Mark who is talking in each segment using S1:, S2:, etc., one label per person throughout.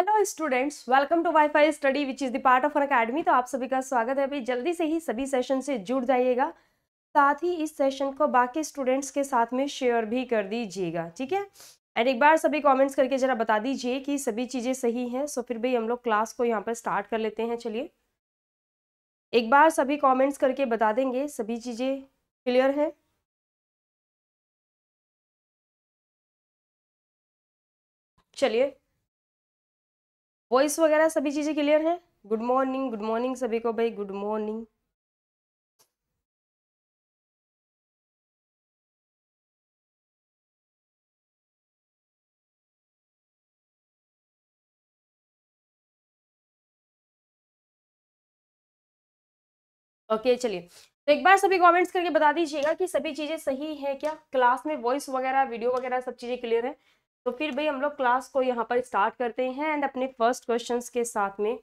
S1: Hello students welcome to wifi study which is the part of our academy
S2: तो आप सभी का स्वागत है अभी जल्दी से ही सभी सेशन से जुड़ जाइएगा साथ ही इस सेशन को बाकी स्टूडेंट्स के साथ में शेयर भी कर दीजिएगा ठीक है एंड एक बार सभी कमेंट्स करके ज़रा बता दीजिए कि सभी चीज़ें सही हैं सो फिर भाई हम लोग क्लास को यहाँ पर स्टार्ट कर लेते हैं चलिए
S1: एक बार सभी कॉमेंट्स करके बता देंगे सभी चीज़ें क्लियर हैं चलिए वॉइस वगैरह सभी चीज़ें क्लियर है गुड मॉर्निंग गुड मॉर्निंग सभी को भाई गुड मॉर्निंग ओके okay, चलिए तो एक बार सभी कमेंट्स करके बता दीजिएगा कि सभी चीज़ें
S2: सही है क्या क्लास में वॉइस वगैरह वीडियो वगैरह सब चीज़ें क्लियर है तो फिर भाई हम लोग क्लास को यहाँ पर स्टार्ट करते हैं एंड अपने फर्स्ट क्वेश्चंस के साथ में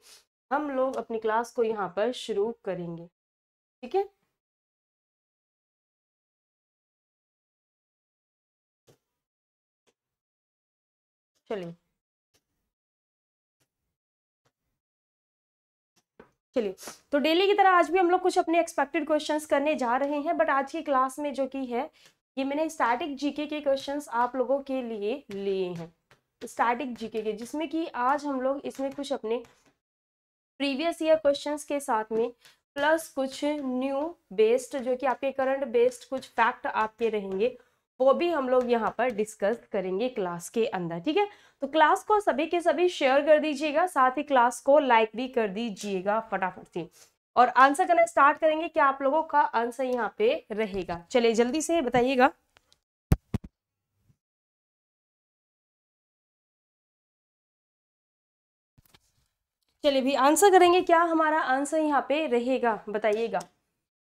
S2: हम लोग अपनी क्लास को
S1: यहाँ पर शुरू करेंगे ठीक है चलिए
S2: चलिए तो डेली की तरह आज भी हम लोग कुछ अपने एक्सपेक्टेड क्वेश्चंस करने जा रहे हैं बट आज की क्लास में जो की है ये मैंने स्टैटिक जीके के क्वेश्चंस आप लोगों के लिए लिए हैं स्टैटिक जीके के जिसमें कि आज हम लोग इसमें कुछ अपने प्रीवियस ईयर क्वेश्चंस के साथ में प्लस कुछ न्यू बेस्ड जो कि आपके करंट बेस्ड कुछ फैक्ट आपके रहेंगे वो भी हम लोग यहाँ पर डिस्कस करेंगे क्लास के अंदर ठीक है तो क्लास को सभी के सभी शेयर कर दीजिएगा साथ ही क्लास को लाइक भी कर दीजिएगा फटाफट से और आंसर करना स्टार्ट करेंगे क्या आप लोगों का आंसर यहाँ पे रहेगा चलिए जल्दी
S1: से बताइएगा चलिए भी आंसर करेंगे क्या हमारा
S2: आंसर यहाँ पे रहेगा बताइएगा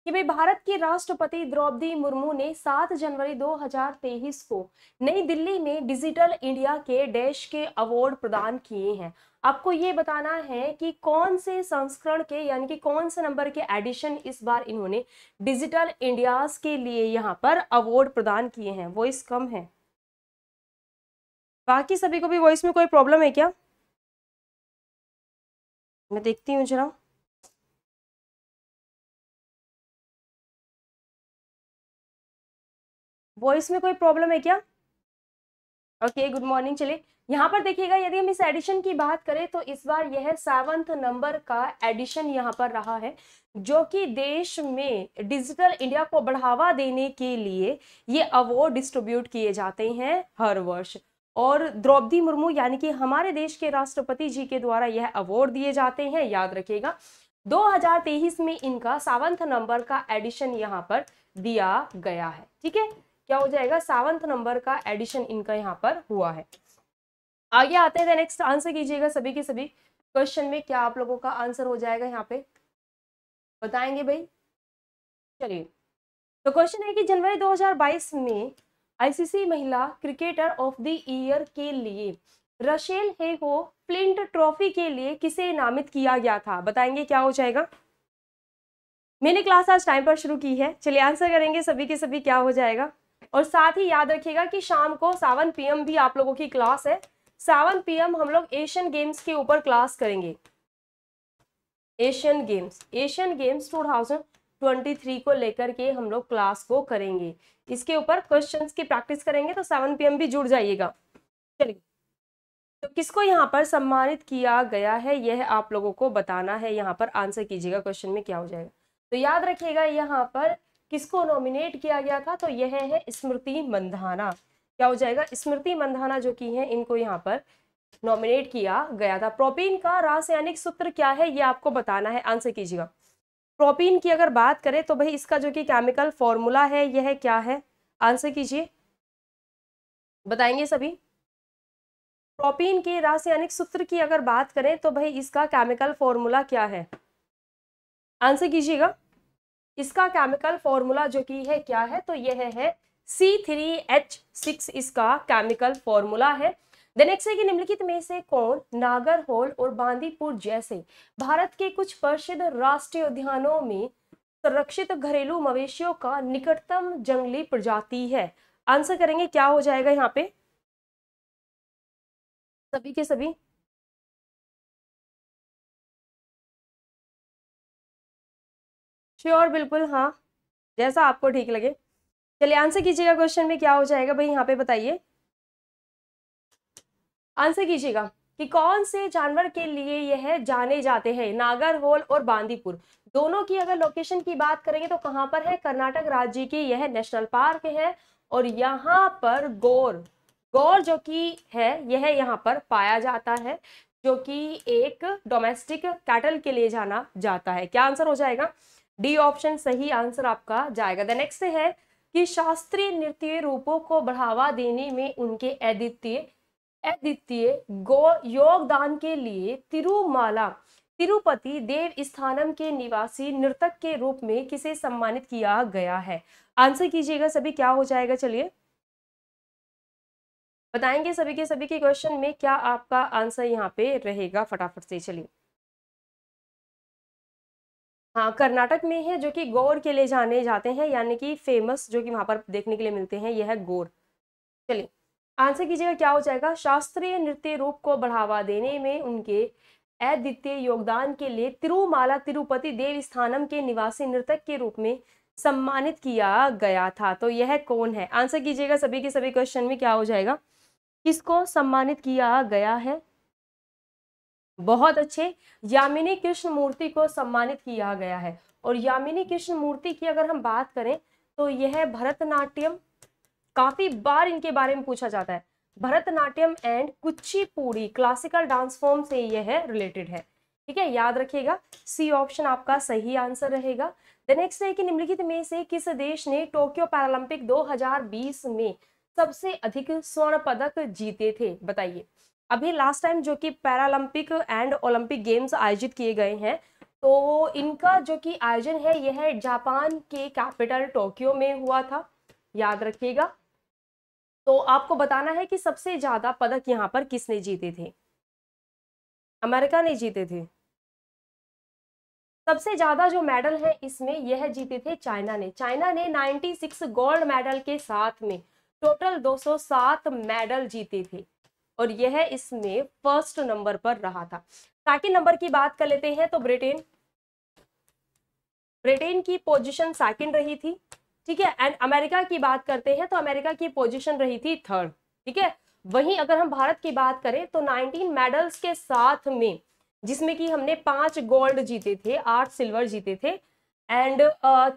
S2: कि भाई भारत के राष्ट्रपति द्रौपदी मुर्मू ने 7 जनवरी 2023 को नई दिल्ली में डिजिटल इंडिया के डैश के अवार्ड प्रदान किए हैं आपको ये बताना है कि कौन से संस्करण के यानी कि कौन से नंबर के एडिशन इस बार इन्होंने डिजिटल इंडियाज के लिए यहाँ पर अवार्ड प्रदान किए हैं वॉइस कम है बाकी सभी को भी वॉइस
S1: में कोई प्रॉब्लम है क्या मैं देखती हूँ जरा वॉइस में कोई प्रॉब्लम है क्या ओके गुड मॉर्निंग चलिए यहाँ पर
S2: देखिएगा यदि हम इस एडिशन की बात करें तो इस बार यह सेवंथ नंबर का एडिशन यहाँ पर रहा है जो कि देश में डिजिटल इंडिया को बढ़ावा देने के लिए ये अवार्ड डिस्ट्रीब्यूट किए जाते हैं हर वर्ष और द्रौपदी मुर्मू यानी कि हमारे देश के राष्ट्रपति जी के द्वारा यह अवार्ड दिए जाते हैं याद रखिएगा 2023 में इनका सावंथ नंबर का एडिशन यहाँ पर दिया गया है ठीक है क्या हो जाएगा सावंथ नंबर का एडिशन इनका यहाँ पर हुआ है आगे आते हैं नेक्स्ट आंसर कीजिएगा सभी के सभी क्वेश्चन में क्या आप लोगों का आंसर हो जाएगा यहाँ पे बताएंगे भाई चलिए तो क्वेश्चन है कि जनवरी 2022 में आईसीसी महिला क्रिकेटर ऑफ द ईयर के लिए रशेल हे को प्लिंट ट्रॉफी के लिए किसे नामित किया गया था बताएंगे क्या हो जाएगा मैंने क्लास आज टाइम पर शुरू की है चलिए आंसर करेंगे सभी के सभी क्या हो जाएगा और साथ ही याद रखिएगा कि शाम को सावन पीएम भी आप लोगों की क्लास है सेवन पीएम हम लोग एशियन गेम्स के ऊपर क्लास करेंगे Asian games Asian games two thousand twenty three को लेकर के हम लोग क्लास को करेंगे इसके ऊपर क्वेश्चंस की प्रैक्टिस करेंगे तो सेवन पीएम भी जुड़ जाइएगा चलिए तो किसको यहाँ पर सम्मानित किया गया है यह आप लोगों को बताना है यहाँ पर आंसर कीजिएगा क्वेश्चन में क्या हो जाएगा तो याद रखिएगा यहाँ पर किसको नॉमिनेट किया गया था तो यह है स्मृति मंधाना क्या हो जाएगा स्मृति मंधाना जो की है इनको यहाँ पर नॉमिनेट किया गया था प्रोपीन का रासायनिक सूत्र क्या है ये आपको बताना है आंसर कीजिएगा प्रोपीन की अगर बात करें तो भाई इसका जो कि केमिकल फॉर्मूला है यह क्या है आंसर कीजिए बताएंगे सभी प्रोपीन के रासायनिक सूत्र की अगर बात करें तो भाई इसका केमिकल फॉर्मूला क्या है आंसर कीजिएगा इसका केमिकल फॉर्मूला जो कि है क्या है तो यह है सी थ्री एच सिक्स इसका केमिकल फॉर्मूला है नेक्स्ट है कि निम्नलिखित में से कौन नागरहोल और बांदीपुर जैसे भारत के कुछ प्रसिद्ध राष्ट्रीय उद्यानों में संरक्षित घरेलू मवेशियों का निकटतम जंगली
S1: प्रजाति है आंसर करेंगे क्या हो जाएगा यहाँ पे सभी के सभी श्योर बिल्कुल हाँ जैसा आपको ठीक लगे चलिए
S2: आंसर कीजिएगा क्वेश्चन में क्या हो जाएगा भाई यहाँ पे बताइए आंसर कीजिएगा कि कौन से जानवर के लिए यह जाने जाते हैं नागर होल और बांदीपुर दोनों की अगर लोकेशन की बात करेंगे तो कहां पर है कर्नाटक राज्य की यह नेशनल पार्क है और यहाँ पर गौर गौर जो कि है यह यहाँ पर पाया जाता है जो कि एक डोमेस्टिक कैटल के लिए जाना जाता है क्या आंसर हो जाएगा डी ऑप्शन सही आंसर आपका जाएगा द नेक्स्ट है कि शास्त्रीय नृत्य रूपों को बढ़ावा देने में उनके अद्वितीय अद्वितीय योगदान के लिए तिरुमाला तिरुपति देव स्थानम के निवासी नृतक के रूप में किसे सम्मानित किया गया है आंसर कीजिएगा सभी क्या हो जाएगा चलिए बताएंगे सभी के सभी के क्वेश्चन में क्या आपका आंसर यहाँ पे रहेगा फटाफट से चलिए हाँ कर्नाटक में है जो कि गौर के लिए जाने जाते हैं यानी कि फेमस जो कि वहाँ पर देखने के लिए मिलते हैं यह है गौर चलिए आंसर कीजिएगा क्या हो जाएगा शास्त्रीय नृत्य रूप को बढ़ावा देने में उनके अद्वितीय योगदान के लिए तिरुमाला तिरुपति देवस्थानम के निवासी नृतक के रूप में सम्मानित किया गया था तो यह कौन है आंसर कीजिएगा सभी के सभी क्वेश्चन में क्या हो जाएगा किसको सम्मानित किया गया है बहुत अच्छे यामिनी कृष्ण मूर्ति को सम्मानित किया गया है और यामिनी कृष्ण मूर्ति की अगर हम बात करें तो यह भरतनाट्यम काफी बार इनके बारे में पूछा जाता है Bharatanatyam and Kuchipudi classical dance form से यह रिलेटेड है ठीक है याद रखिएगा सी ऑप्शन आपका सही आंसर रहेगा द नेक्स्ट है कि निम्नलिखित में से किस देश ने टोक्यो पैरालंपिक 2020 में सबसे अधिक स्वर्ण पदक जीते थे बताइए अभी लास्ट टाइम जो कि पैरालंपिक एंड ओलंपिक गेम्स आयोजित किए गए हैं तो इनका जो कि आयोजन है यह जापान के कैपिटल टोक्यो में हुआ था याद रखिएगा तो आपको बताना है कि सबसे ज़्यादा पदक यहाँ पर किसने जीते थे अमेरिका ने जीते थे सबसे ज़्यादा जो मेडल है इसमें यह जीते थे चाइना ने चाइना ने 96 गोल्ड मेडल के साथ में टोटल 207 मेडल जीते थे और यह इसमें फर्स्ट नंबर पर रहा था सेकेंड नंबर की बात कर लेते हैं तो ब्रिटेन ब्रिटेन की पोजीशन सेकंड रही थी ठीक है एंड अमेरिका की बात करते हैं तो अमेरिका की पोजीशन रही थी थर्ड ठीक है वहीं अगर हम भारत की बात करें तो 19 मेडल्स के साथ में जिसमें कि हमने पांच गोल्ड जीते थे आठ सिल्वर जीते थे एंड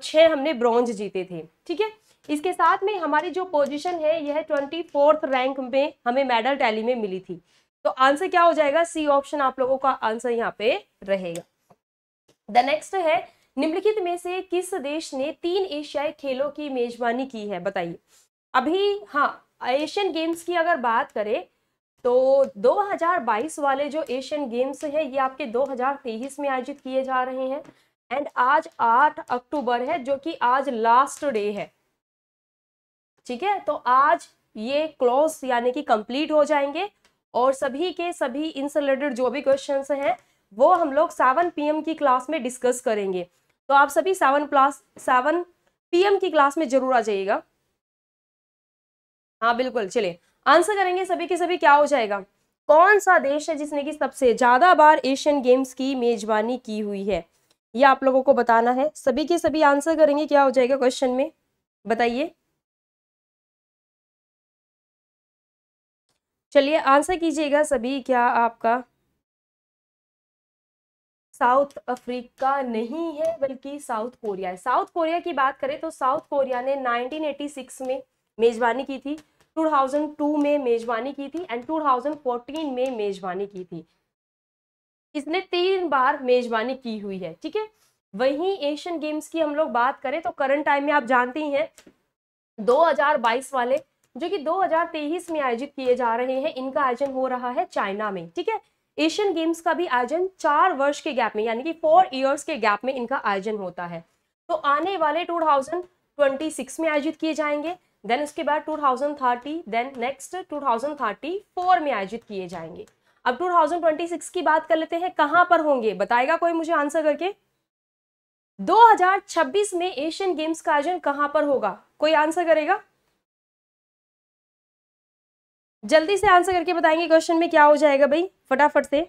S2: छह हमने ब्रॉन्ज जीते थे ठीक है इसके साथ में हमारी जो पोजीशन है यह ट्वेंटी फोर्थ रैंक में हमें मेडल टैली में मिली थी तो आंसर क्या हो जाएगा सी ऑप्शन आप लोगों का आंसर यहाँ पे रहेगा द नेक्स्ट है निम्नलिखित में से किस देश ने तीन एशियाई खेलों की मेजबानी की है बताइए अभी हाँ एशियन गेम्स की अगर बात करें तो 2022 वाले जो एशियन गेम्स है ये आपके 2023 में आयोजित किए जा रहे हैं एंड आज 8 अक्टूबर है जो कि आज लास्ट डे है ठीक है तो आज ये क्लोज यानी कि कंप्लीट हो जाएंगे और सभी के सभी इनसे रिलेटेड जो भी क्वेश्चन हैं वो हम लोग सेवन पीएम की क्लास में डिस्कस करेंगे तो आप सभी सेवन प्लास सेवन पीएम की क्लास में जरूर आ जाइएगा हाँ बिल्कुल चलिए आंसर करेंगे सभी के सभी क्या हो जाएगा कौन सा देश है जिसने की सबसे ज्यादा बार एशियन गेम्स की मेजबानी की हुई है ये आप लोगों को बताना है सभी के सभी आंसर करेंगे क्या हो जाएगा क्वेश्चन में बताइए
S1: चलिए आंसर कीजिएगा सभी क्या आपका साउथ अफ्रीका
S2: नहीं है बल्कि साउथ कोरिया है साउथ कोरिया की बात करें तो साउथ कोरिया ने 1986 में मेजबानी की थी 2002 में मेजबानी की थी एंड 2014 में मेजबानी की थी इसने तीन बार मेजबानी की हुई है ठीक है वहीं एशियन गेम्स की हम लोग बात करें तो करंट टाइम में आप जानती हैं 2022 वाले जो कि 2023 में आयोजित किए जा रहे हैं इनका आयोजन हो रहा है चाइना में ठीक है एशियन गेम्स का भी आयोजन चार वर्ष के गैप में यानी कि फोर ईयर्स के गैप में इनका आयोजन होता है तो आने वाले 2026 में आयोजित किए जाएंगे देन उसके बाद 2030 देन नेक्स्ट 2034 में आयोजित किए जाएंगे अब 2026 की बात कर लेते हैं कहाँ पर होंगे बताएगा कोई मुझे आंसर करके 2026 में एशियन गेम्स का आयोजन कहां पर होगा कोई आंसर करेगा
S1: जल्दी से आंसर करके बताएंगे क्वेश्चन में क्या हो जाएगा भाई फटाफट से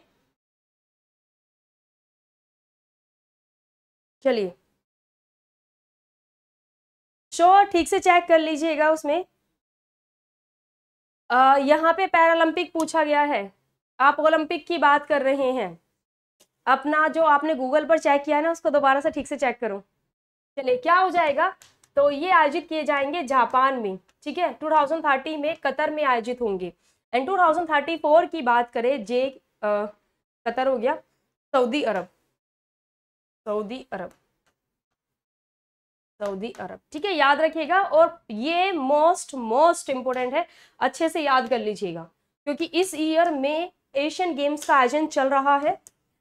S1: चलिए श्योर ठीक से चेक कर लीजिएगा उसमें आ, यहाँ पे पैरालंपिक पूछा गया है
S2: आप ओलंपिक की बात कर रहे हैं अपना जो आपने गूगल पर चेक किया है ना उसको दोबारा से ठीक से चेक करो चलिए क्या हो जाएगा तो ये आयोजित किए जाएंगे जापान में ठीक है 2030 में कतर में आयोजित होंगे एंड 2034 की बात करें जे आ, कतर हो गया Saudi Arab Saudi Arab Saudi Arab ठीक है याद रखिएगा और ये मोस्ट मोस्ट इम्पोर्टेंट है अच्छे से याद कर लीजिएगा क्योंकि इस ईयर में एशियन गेम्स का आयोजन चल रहा है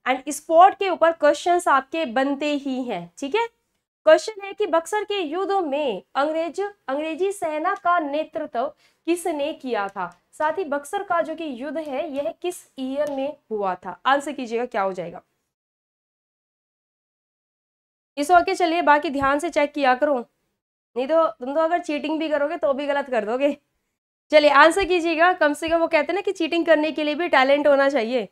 S2: एंड स्पोर्ट के ऊपर क्वेश्चंस आपके बनते ही हैं ठीक है क्वेश्चन है कि बक्सर के युद्ध में अंग्रेज अंग्रेजी सेना का नेतृत्व किसने किया था साथ ही बक्सर का जो कि युद्ध है यह किस ईयर में हुआ था आंसर कीजिएगा क्या हो जाएगा इस वक्त चलिए बाकी ध्यान से चेक किया करो नहीं तो तुम तो अगर चीटिंग भी करोगे तो भी गलत कर दोगे चलिए आंसर कीजिएगा कम से कम वो कहते हैं ना कि चीटिंग करने के लिए भी टैलेंट
S1: होना चाहिए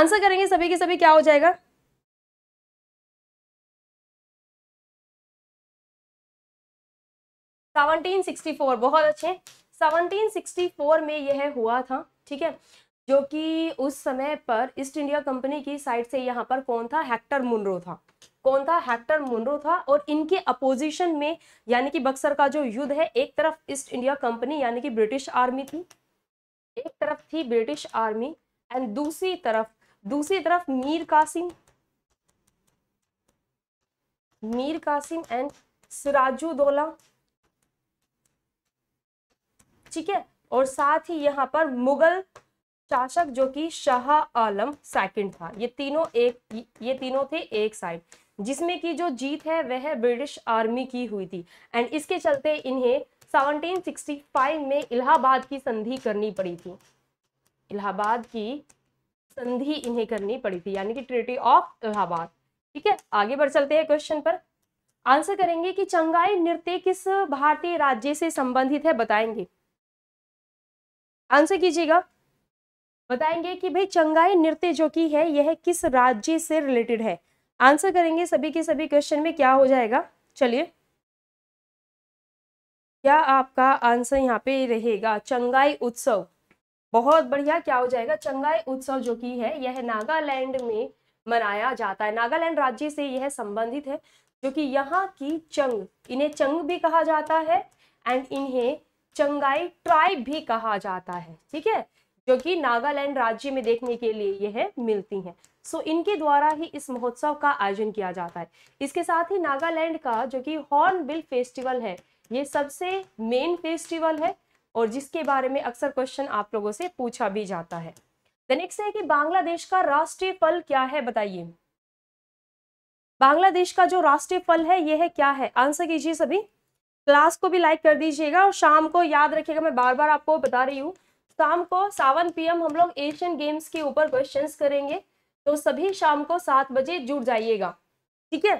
S1: आंसर करेंगे सभी के सभी क्या हो जाएगा 1764 बहुत अच्छे 1764 में यह हुआ था ठीक है जो
S2: कि उस समय पर ईस्ट इंडिया कंपनी की साइड से यहाँ पर कौन था हेक्टर मुनरो था कौन था हेक्टर मुनरो था और इनके अपोजिशन में यानी कि बक्सर का जो युद्ध है एक तरफ ईस्ट इंडिया कंपनी यानी कि ब्रिटिश आर्मी थी एक तरफ थी ब्रिटिश आर्मी एंड दूसरी तरफ दूसरी तरफ मीर कासिम मीर कासिम एंड सिराजुद्दौला ठीक है और साथ ही यहाँ पर मुगल शासक जो कि शाह आलम सेकंड था ये तीनों एक ये तीनों थे एक साइड जिसमें की जो जीत है वह ब्रिटिश आर्मी की हुई थी एंड इसके चलते इन्हें 1765 में इलाहाबाद की संधि करनी पड़ी थी इलाहाबाद की संधि इन्हें करनी पड़ी थी यानी कि ट्रिटी ऑफ इलाहाबाद ठीक है आगे बढ़ चलते हैं क्वेश्चन पर आंसर करेंगे कि चंगाई नृत्य किस भारतीय राज्य से संबंधित है बताएंगे आंसर कीजिएगा बताएंगे कि भाई चंगाई नृत्य जो की है यह किस राज्य से रिलेटेड है आंसर करेंगे सभी के सभी क्वेश्चन में क्या हो जाएगा चलिए क्या आपका आंसर यहाँ पे रहेगा चंगाई उत्सव बहुत बढ़िया क्या हो जाएगा चंगाई उत्सव जो की है यह नागालैंड में मनाया जाता है नागालैंड राज्य से यह संबंधित है जो कि यहाँ की चंग इन्हें चंग भी कहा जाता है एंड इन्हें चंगाई ट्राइब भी कहा जाता है ठीक है जो कि नागालैंड राज्य में देखने के लिए यह है, मिलती हैं सो इनके द्वारा ही इस महोत्सव का आयोजन किया जाता है इसके साथ ही नागालैंड का जो कि हॉर्नबिल फेस्टिवल है ये सबसे मेन फेस्टिवल है और जिसके बारे में अक्सर क्वेश्चन आप लोगों से पूछा भी जाता है नेक्स्ट है कि बांग्लादेश का राष्ट्रीय फल क्या है बताइए बांग्लादेश का जो राष्ट्रीय फल है यह है क्या है आंसर कीजिए सभी क्लास को भी लाइक कर दीजिएगा और शाम को याद रखिएगा मैं बार बार आपको बता रही हूँ शाम को सावन पीएम हम लोग एशियन गेम्स के ऊपर क्वेश्चंस करेंगे तो सभी शाम को सात बजे जुड़ जाइएगा ठीक है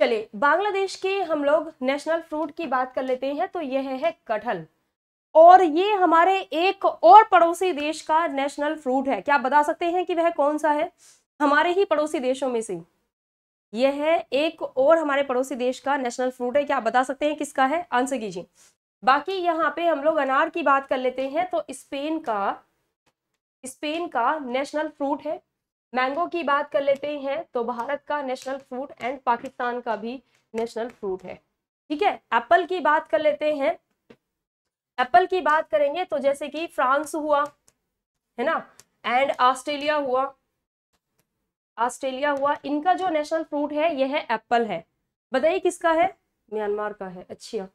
S2: चलिए बांग्लादेश के हम लोग नेशनल फ्रूट की बात कर लेते हैं तो यह है कटहल और ये हमारे एक और पड़ोसी देश का नेशनल फ्रूट है क्या बता सकते हैं कि वह कौन सा है हमारे ही पड़ोसी देशों में से यह है एक और हमारे पड़ोसी देश का नेशनल फ्रूट है क्या आप बता सकते हैं किसका है आंसर कीजिए बाकी यहाँ पे हम लोग अनार की बात कर लेते हैं तो स्पेन का स्पेन का नेशनल फ्रूट है मैंगो की बात कर लेते हैं तो भारत का नेशनल फ्रूट एंड पाकिस्तान का भी नेशनल फ्रूट है ठीक है एप्पल की बात कर लेते हैं एप्पल की बात करेंगे तो जैसे कि फ्रांस हुआ है ना एंड ऑस्ट्रेलिया हुआ ऑस्ट्रेलिया हुआ इनका जो नेशनल फ्रूट
S1: है यह है एप्पल है बताइए किसका है म्यांमार का है अच्छा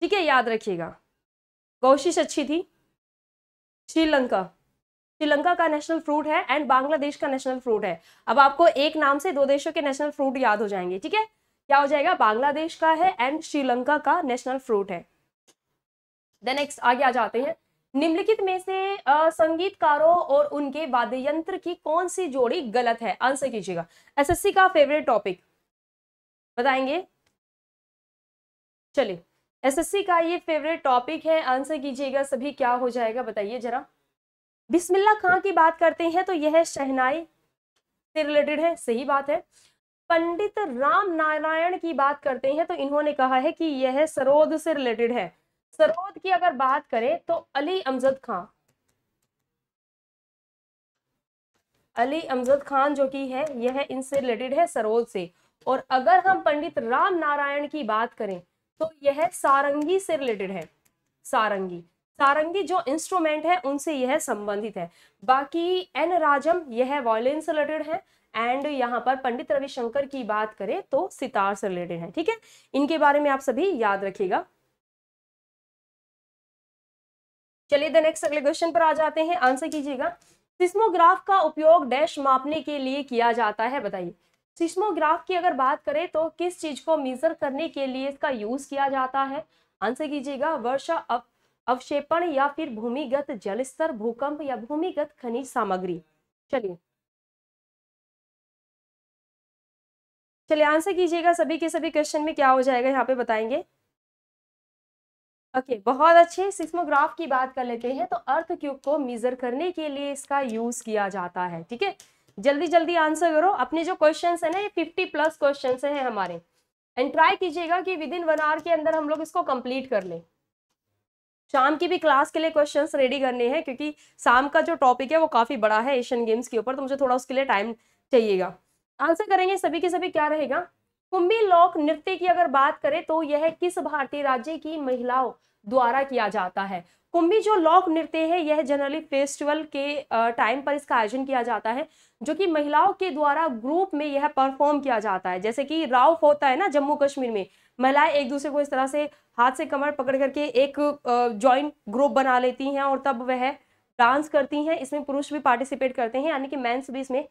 S1: ठीक है याद रखिएगा कोशिश अच्छी थी श्रीलंका
S2: श्रीलंका का नेशनल फ्रूट है एंड बांग्लादेश का नेशनल फ्रूट है अब आपको एक नाम से दो देशों के नेशनल फ्रूट याद हो जाएंगे ठीक है क्या हो जाएगा बांग्लादेश का है एंड श्रीलंका का नेशनल फ्रूट है देन नेक्स्ट आगे आ जाते हैं निम्नलिखित में से संगीतकारों और उनके वाद्य यंत्र की कौन सी जोड़ी गलत है आंसर कीजिएगा एसएससी का फेवरेट टॉपिक बताएंगे चलिए एसएससी का ये फेवरेट टॉपिक है आंसर कीजिएगा सभी क्या हो जाएगा बताइए जरा बिस्मिल्ला खां की बात करते हैं तो यह शहनाई से रिलेटेड है सही बात है पंडित राम नारायण की बात करते हैं तो इन्होंने कहा है कि यह सरोद से रिलेटेड है सरोद की अगर बात करें तो अली अमजद खान अली अमजद खान जो की है यह है इनसे रिलेटेड है सरोद से और अगर हम पंडित राम नारायण की बात करें तो यह सारंगी से रिलेटेड है सारंगी सारंगी जो इंस्ट्रूमेंट है उनसे यह संबंधित है बाकी एन राजम यह वॉयलिन से रिलेटेड है एंड यहाँ पर पंडित रविशंकर की बात करें तो सितार से रिलेटेड है ठीक है इनके बारे में आप सभी याद रखिएगा चलिए द नेक्स्ट अगले क्वेश्चन पर आ जाते हैं आंसर कीजिएगा सिस्मोग्राफ का उपयोग डैश मापने के लिए किया जाता है बताइए सिस्मोग्राफ की अगर बात करें तो किस चीज को मेजर करने के लिए इसका यूज किया जाता है आंसर कीजिएगा वर्षा अव, अवक्षेपण या फिर भूमिगत जल स्तर भूकंप या
S1: भूमिगत खनिज सामग्री चलिए चलिए आंसर कीजिएगा सभी के सभी क्वेश्चन में क्या हो जाएगा यहाँ पे बताएंगे
S2: ओके okay, बहुत अच्छे सिस्मोग्राफ की बात कर लेते हैं तो अर्थ क्यूब को मेजर करने के लिए इसका यूज किया जाता है ठीक है जल्दी जल्दी आंसर करो अपने जो क्वेश्चन है ना ये फिफ्टी प्लस क्वेश्चन है हमारे एंड ट्राई कीजिएगा कि विद इन वन आवर के अंदर हम लोग इसको कंप्लीट कर लें शाम की भी क्लास के लिए क्वेश्चन रेडी करने हैं क्योंकि शाम का जो टॉपिक है वो काफी बड़ा है एशियन गेम्स के ऊपर तो मुझे थोड़ा उसके लिए टाइम चाहिएगा आंसर करेंगे सभी के सभी क्या रहेगा कुंभी लोक नृत्य की अगर बात करें तो यह किस भारतीय राज्य की महिलाओं द्वारा किया जाता है कुंभी जो लोक नृत्य है यह जनरली फेस्टिवल के टाइम पर इसका आयोजन किया जाता है जो कि महिलाओं के द्वारा ग्रुप में यह परफॉर्म किया जाता है जैसे कि राव होता है ना जम्मू कश्मीर में महिलाएं एक दूसरे को इस तरह से हाथ से कमर पकड़ करके एक जॉइंट ग्रुप बना लेती हैं और तब वह डांस करती हैं इसमें पुरुष भी पार्टिसिपेट करते हैं यानी कि मैंस भी इसमें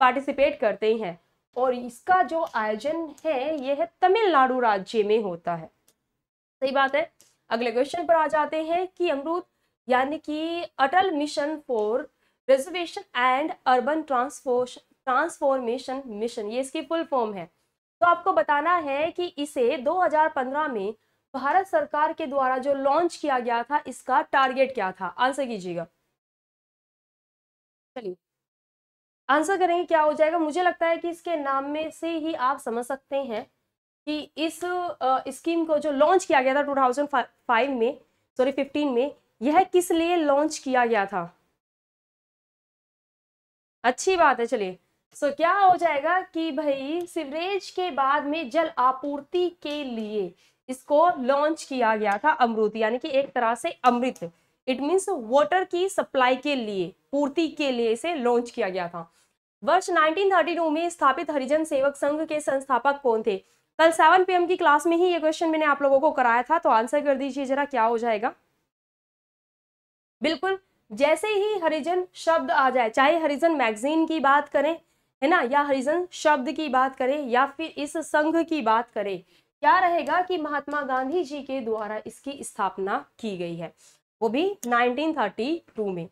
S2: पार्टिसिपेट करते हैं और इसका जो आयोजन है यह है तमिलनाडु राज्य में होता है सही बात है अगले क्वेश्चन पर आ जाते हैं कि अमरूद यानी कि Atal mission for reservation and urban transforce transformation mission ये इसकी फुल फॉर्म है तो आपको बताना है कि इसे 2015 में भारत सरकार के द्वारा जो लॉन्च किया गया था इसका टारगेट क्या था आंसर कीजिएगा चलिए आंसर करेंगे क्या हो जाएगा मुझे लगता है कि इसके नाम में से ही आप समझ सकते हैं कि इस स्कीम को जो लॉन्च किया गया था 2005 में सॉरी फिफ्टीन में यह किस लिए लॉन्च किया गया था अच्छी बात है चलिए सो so, क्या हो जाएगा कि भाई सिवरेज के बाद में जल आपूर्ति के लिए इसको लॉन्च किया गया था अमृत यानी कि एक तरह से अमृत इट मीन्स वाटर की सप्लाई के लिए पूर्ति के लिए इसे लॉन्च किया गया था वर्ष 1932 में स्थापित हरिजन सेवक संघ के संस्थापक कौन थे कल 7 पीएम की क्लास में ही ये क्वेश्चन मैंने आप लोगों को कराया था तो आंसर कर दीजिए जरा क्या हो जाएगा बिल्कुल जैसे ही हरिजन शब्द आ जाए चाहे हरिजन मैगजीन की बात करें है ना या हरिजन शब्द की बात करें या फिर इस संघ की बात करें क्या रहेगा कि महात्मा गांधी जी के द्वारा इसकी स्थापना की गई है वो भी 1932 में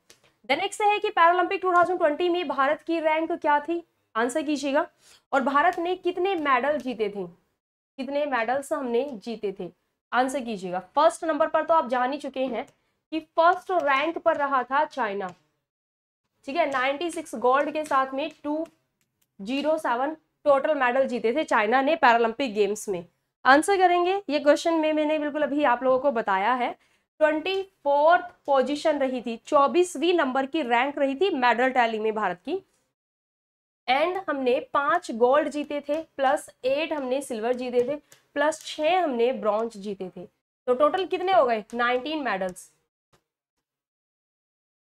S2: द नेक्स्ट है कि पैरालंपिक 2020 में भारत की रैंक क्या थी आंसर कीजिएगा और भारत ने कितने मेडल जीते थे कितने मेडल्स हमने जीते थे आंसर कीजिएगा फर्स्ट नंबर पर तो आप जान ही चुके हैं कि फर्स्ट रैंक पर रहा था चाइना ठीक है 96 गोल्ड के साथ में two zero seven total medal जीते थे चाइना ने पैरालंपिक गेम्स में आंसर करेंगे ये क्वेश्चन में मैंने बिल्कुल अभी आप लोगों को बताया है ट्वेंटी फोर्थ पोजिशन रही थी चौबीसवीं नंबर की रैंक रही थी मेडल टैली में भारत की एंड हमने पांच गोल्ड जीते थे प्लस एट हमने सिल्वर जीते थे प्लस छ हमने ब्रॉन्ज जीते थे तो टोटल कितने हो गए नाइनटीन मेडल्स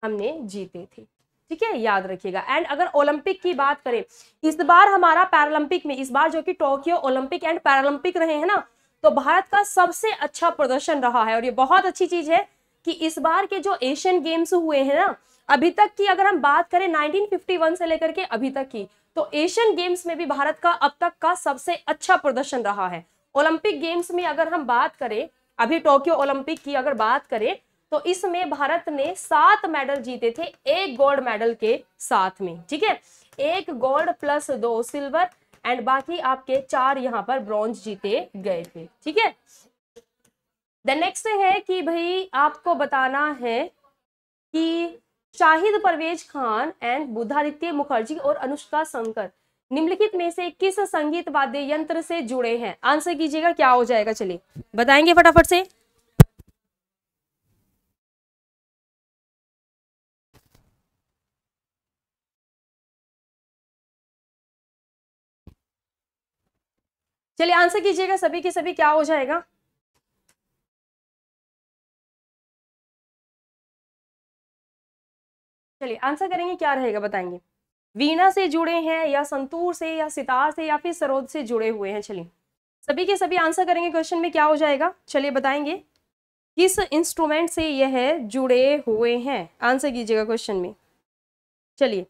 S2: हमने जीते थे ठीक है याद रखिएगा एंड अगर ओलंपिक की बात करें इस बार हमारा पैरालंपिक में इस बार जो कि टोक्यो ओलंपिक एंड पैरालंपिक रहे हैं ना तो भारत का सबसे अच्छा प्रदर्शन रहा है और ये बहुत अच्छी चीज है कि इस बार के जो एशियन गेम्स हुए हैं ना अभी तक की अगर हम बात करें 1951 से लेकर के अभी तक की तो एशियन गेम्स में भी भारत का अब तक का सबसे अच्छा प्रदर्शन रहा है ओलंपिक गेम्स में अगर हम बात करें अभी टोक्यो ओलंपिक की अगर बात करें तो इसमें भारत ने सात मेडल जीते थे एक गोल्ड मेडल के साथ में ठीक है एक गोल्ड प्लस दो सिल्वर एंड बाकी आपके चार यहाँ पर ब्रॉन्ज जीते गए थे ठीक है द नेक्स्ट है कि भाई आपको बताना है कि शाहिद परवेज खान एंड बुद्धादित्य मुखर्जी और अनुष्का शंकर निम्नलिखित में से किस संगीत वाद्य यंत्र से जुड़े हैं आंसर कीजिएगा क्या हो जाएगा चलिए बताएंगे फटाफट से
S1: चलिए आंसर कीजिएगा सभी के सभी क्या हो जाएगा चलिए आंसर करेंगे क्या रहेगा बताएंगे वीणा से जुड़े हैं या संतूर से या सितार से या फिर
S2: सरोद से जुड़े हुए हैं चलिए सभी के सभी आंसर करेंगे क्वेश्चन में क्या हो जाएगा चलिए बताएंगे किस इंस्ट्रूमेंट से यह जुड़े हुए हैं आंसर कीजिएगा क्वेश्चन में चलिए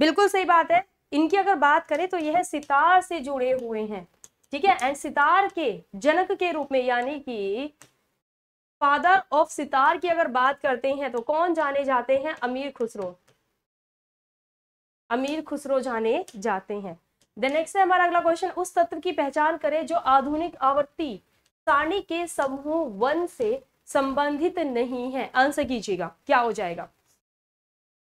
S2: बिल्कुल सही बात है इनकी अगर बात करें तो यह सितार से जुड़े हुए हैं ठीक है एंड सितार के जनक के रूप में यानी कि फादर ऑफ सितार की अगर बात करते हैं तो कौन जाने जाते हैं अमीर खुसरो अमीर खुसरो जाने जाते हैं द नेक्स्ट है हमारा अगला क्वेश्चन उस तत्व की पहचान करें जो आधुनिक आवर्ती सारणी के समूह वन से संबंधित नहीं है आंसर कीजिएगा क्या हो जाएगा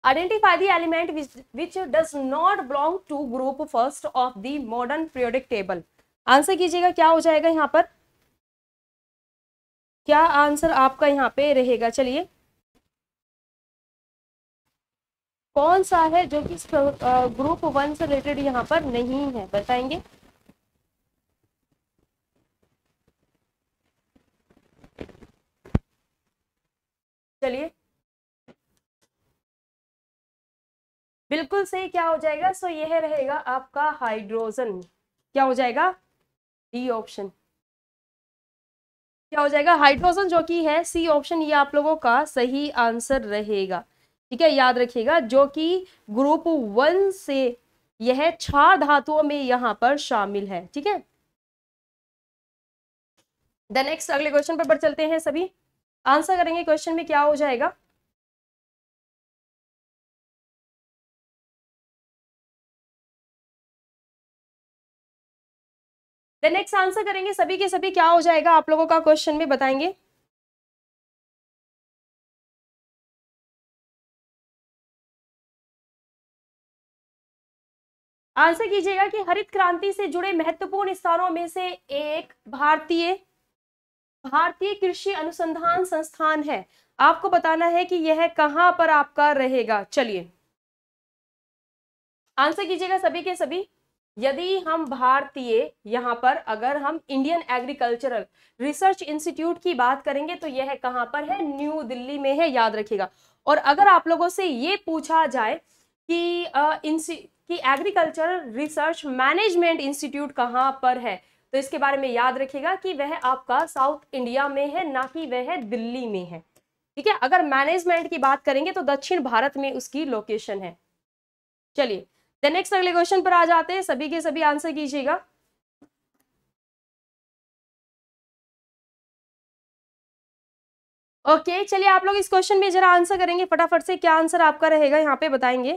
S2: Identify the element which, which does not belong to group first of the modern periodic table. Answer कीजिएगा क्या हो जाएगा यहाँ पर क्या आंसर आपका यहाँ पे रहेगा चलिए कौन सा है जो कि ग्रुप वन से रिलेटेड यहाँ पर नहीं है बताएंगे
S1: चलिए बिल्कुल सही क्या हो जाएगा सो यह रहेगा आपका हाइड्रोजन क्या हो जाएगा डी ऑप्शन
S2: क्या हो जाएगा हाइड्रोजन जो कि है सी ऑप्शन ये आप लोगों का सही आंसर रहेगा ठीक है याद रखिएगा जो कि ग्रुप वन से यह क्षार धातुओं में यहां पर शामिल है ठीक है द नेक्स्ट
S1: अगले क्वेश्चन पर, पर चलते हैं सभी आंसर करेंगे क्वेश्चन में क्या हो जाएगा देन नेक्स्ट आंसर करेंगे सभी के सभी क्या हो जाएगा आप लोगों का क्वेश्चन भी बताएंगे आंसर कीजिएगा कि हरित क्रांति से जुड़े महत्वपूर्ण स्थानों में से एक भारतीय
S2: भारतीय कृषि अनुसंधान संस्थान है आपको बताना है कि यह कहां पर आपका रहेगा चलिए आंसर कीजिएगा सभी के सभी यदि हम भारतीय यहाँ पर अगर हम इंडियन एग्रीकल्चरल रिसर्च इंस्टीट्यूट की बात करेंगे तो यह कहाँ पर है न्यू दिल्ली में है याद रखिएगा और अगर आप लोगों से ये पूछा जाए कि कि एग्रीकल्चरल रिसर्च मैनेजमेंट इंस्टीट्यूट कहाँ पर है तो इसके बारे में याद रखिएगा कि वह आपका साउथ इंडिया में है ना कि वह दिल्ली में है ठीक है अगर मैनेजमेंट की बात करेंगे तो दक्षिण भारत में उसकी लोकेशन है चलिए देन नेक्स्ट अगले क्वेश्चन पर आ जाते हैं सभी के
S1: सभी आंसर कीजिएगा ओके okay, चलिए आप लोग इस क्वेश्चन में जरा आंसर करेंगे फटाफट से क्या आंसर आपका रहेगा यहाँ पे बताएंगे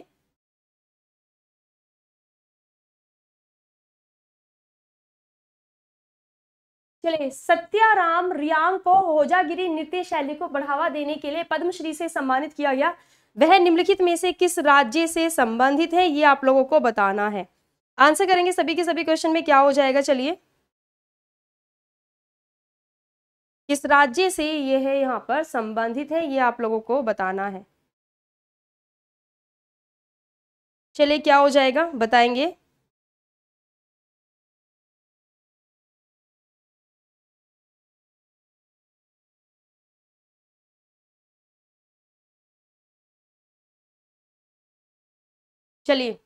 S1: चलिए सत्याराम
S2: रियांग को होजागिरी नृत्य शैली को बढ़ावा देने के लिए पद्मश्री से सम्मानित किया गया वह निम्नलिखित में से किस राज्य से संबंधित है ये आप लोगों को बताना है आंसर करेंगे सभी के सभी क्वेश्चन में क्या हो जाएगा चलिए किस राज्य से ये है यहाँ पर संबंधित है ये आप लोगों को बताना है
S1: चलिए क्या हो जाएगा बताएंगे चलिए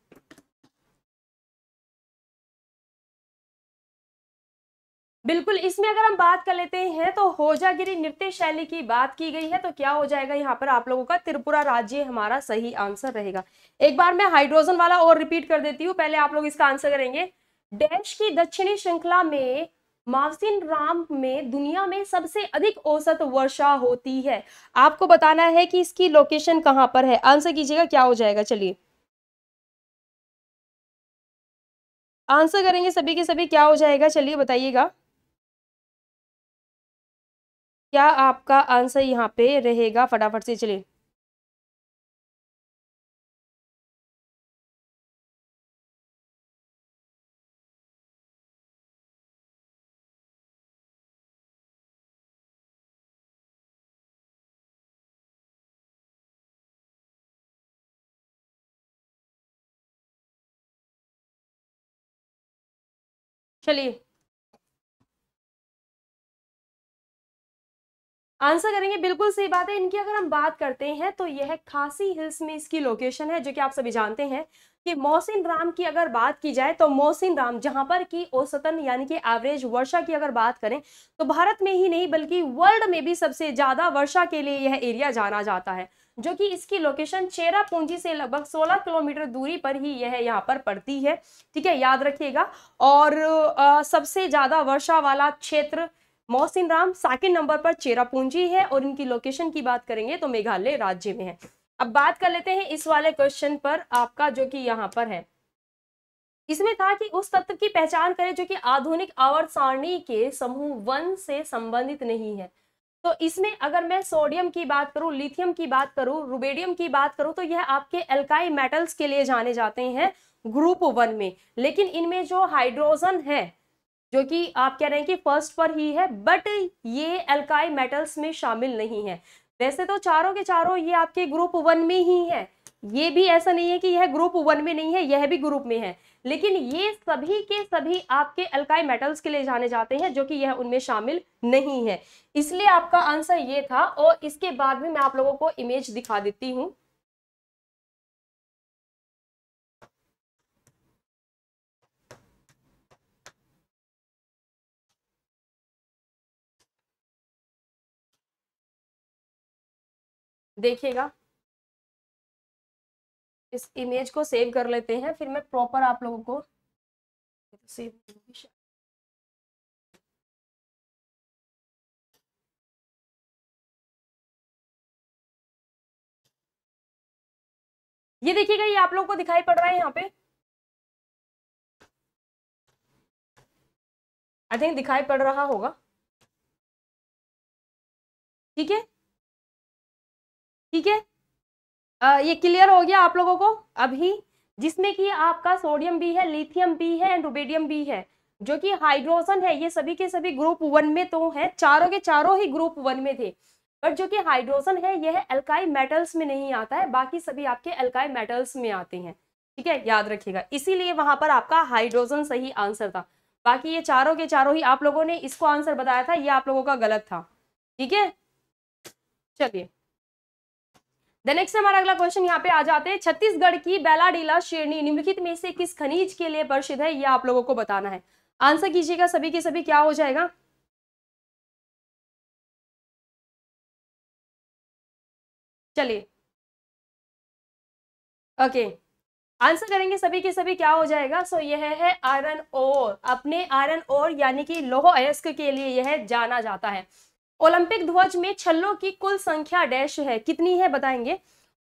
S1: बिल्कुल इसमें अगर हम बात कर लेते हैं
S2: तो होजागिरी नृत्य शैली की बात की गई है तो क्या हो जाएगा यहाँ पर आप लोगों का त्रिपुरा राज्य हमारा सही आंसर रहेगा एक बार मैं हाइड्रोजन वाला और रिपीट कर देती हूँ पहले आप लोग इसका आंसर करेंगे डैश की दक्षिणी श्रृंखला में मावसिन राम में दुनिया में सबसे अधिक औसत वर्षा होती है आपको बताना है कि इसकी लोकेशन कहाँ पर है
S1: आंसर कीजिएगा क्या हो जाएगा चलिए आंसर करेंगे सभी के सभी क्या हो जाएगा चलिए बताइएगा क्या आपका आंसर यहाँ पे रहेगा फटाफट से चलिए चलिए आंसर करेंगे बिल्कुल सही बात है इनकी अगर हम बात करते हैं तो यह खासी
S2: हिल्स में इसकी लोकेशन है जो कि आप सभी जानते हैं कि मोहसिन राम की अगर बात की जाए तो मोहसिन राम जहां पर की औसतन यानी कि एवरेज वर्षा की अगर बात करें तो भारत में ही नहीं बल्कि वर्ल्ड में भी सबसे ज्यादा वर्षा के लिए यह एरिया जाना जाता है जो कि इसकी लोकेशन चेरापूंजी से लगभग 16 किलोमीटर दूरी पर ही यह यहाँ पर पड़ती है ठीक है याद रखिएगा और आ, सबसे ज़्यादा वर्षा वाला क्षेत्र मोहसिन राम सेकेंड नंबर पर चेरा पूंजी है और इनकी लोकेशन की बात करेंगे तो मेघालय राज्य में है अब बात कर लेते हैं इस वाले क्वेश्चन पर आपका जो कि यहाँ पर है इसमें था कि उस तत्व की पहचान करें जो कि आधुनिक आवर्त सारणी के समूह वन से संबंधित नहीं है तो इसमें अगर मैं सोडियम की बात करूं लिथियम की बात करूं रुबेडियम की बात करूं तो यह आपके एल्काई मेटल्स के लिए जाने जाते हैं ग्रुप वन में लेकिन इनमें जो हाइड्रोजन है जो कि आप कह रहे हैं कि फर्स्ट पर ही है बट ये एल्काई मेटल्स में शामिल नहीं है वैसे तो चारों के चारों ये आपके ग्रुप वन में ही है ये भी ऐसा नहीं है कि यह ग्रुप वन में नहीं है यह भी ग्रुप में है लेकिन ये सभी के सभी आपके अल्काई मेटल्स के लिए जाने जाते हैं जो कि यह उनमें शामिल नहीं है
S1: इसलिए आपका आंसर ये था और इसके बाद भी मैं आप लोगों को इमेज दिखा देती हूँ देखिएगा इस इमेज को सेव कर लेते हैं फिर मैं प्रॉपर आप लोगों को सेव ये देखिएगा ये आप लोगों को दिखाई पड़ रहा है यहाँ पे आई थिंक दिखाई पड़ रहा होगा ठीक है ठीक है आ, ये क्लियर हो गया आप लोगों को अभी जिसमें कि आपका सोडियम भी है लिथियम भी है
S2: एंड रुबेडियम भी है जो कि हाइड्रोजन है ये सभी के सभी ग्रुप वन में तो है चारों के चारों ही ग्रुप वन में थे बट जो कि हाइड्रोजन है यह अल्काई मेटल्स में नहीं आता है बाकी सभी आपके अल्काई मेटल्स में आते हैं ठीक है याद रखिएगा इसीलिए वहां पर आपका हाइड्रोजन सही आंसर था बाकी ये चारों के चारों ही आप लोगों ने इसको आंसर बताया था ये आप लोगों का गलत था ठीक है चलिए द नेक्स्ट हमारा अगला क्वेश्चन यहाँ पे आ जाते हैं छत्तीसगढ़ की बेलाडीला श्रेणी निम्नलिखित में से किस खनिज के लिए प्रसिद्ध है यह
S1: आप लोगों को बताना है आंसर कीजिएगा सभी के सभी क्या हो जाएगा चलिए ओके आंसर करेंगे सभी के सभी क्या हो जाएगा सो so, यह है
S2: आयरन ओर अपने आयरन ओर यानी कि लोह अयस्क के लिए यह जाना जाता है ओलंपिक ध्वज में छल्लों की कुल संख्या डैश है कितनी है बताएंगे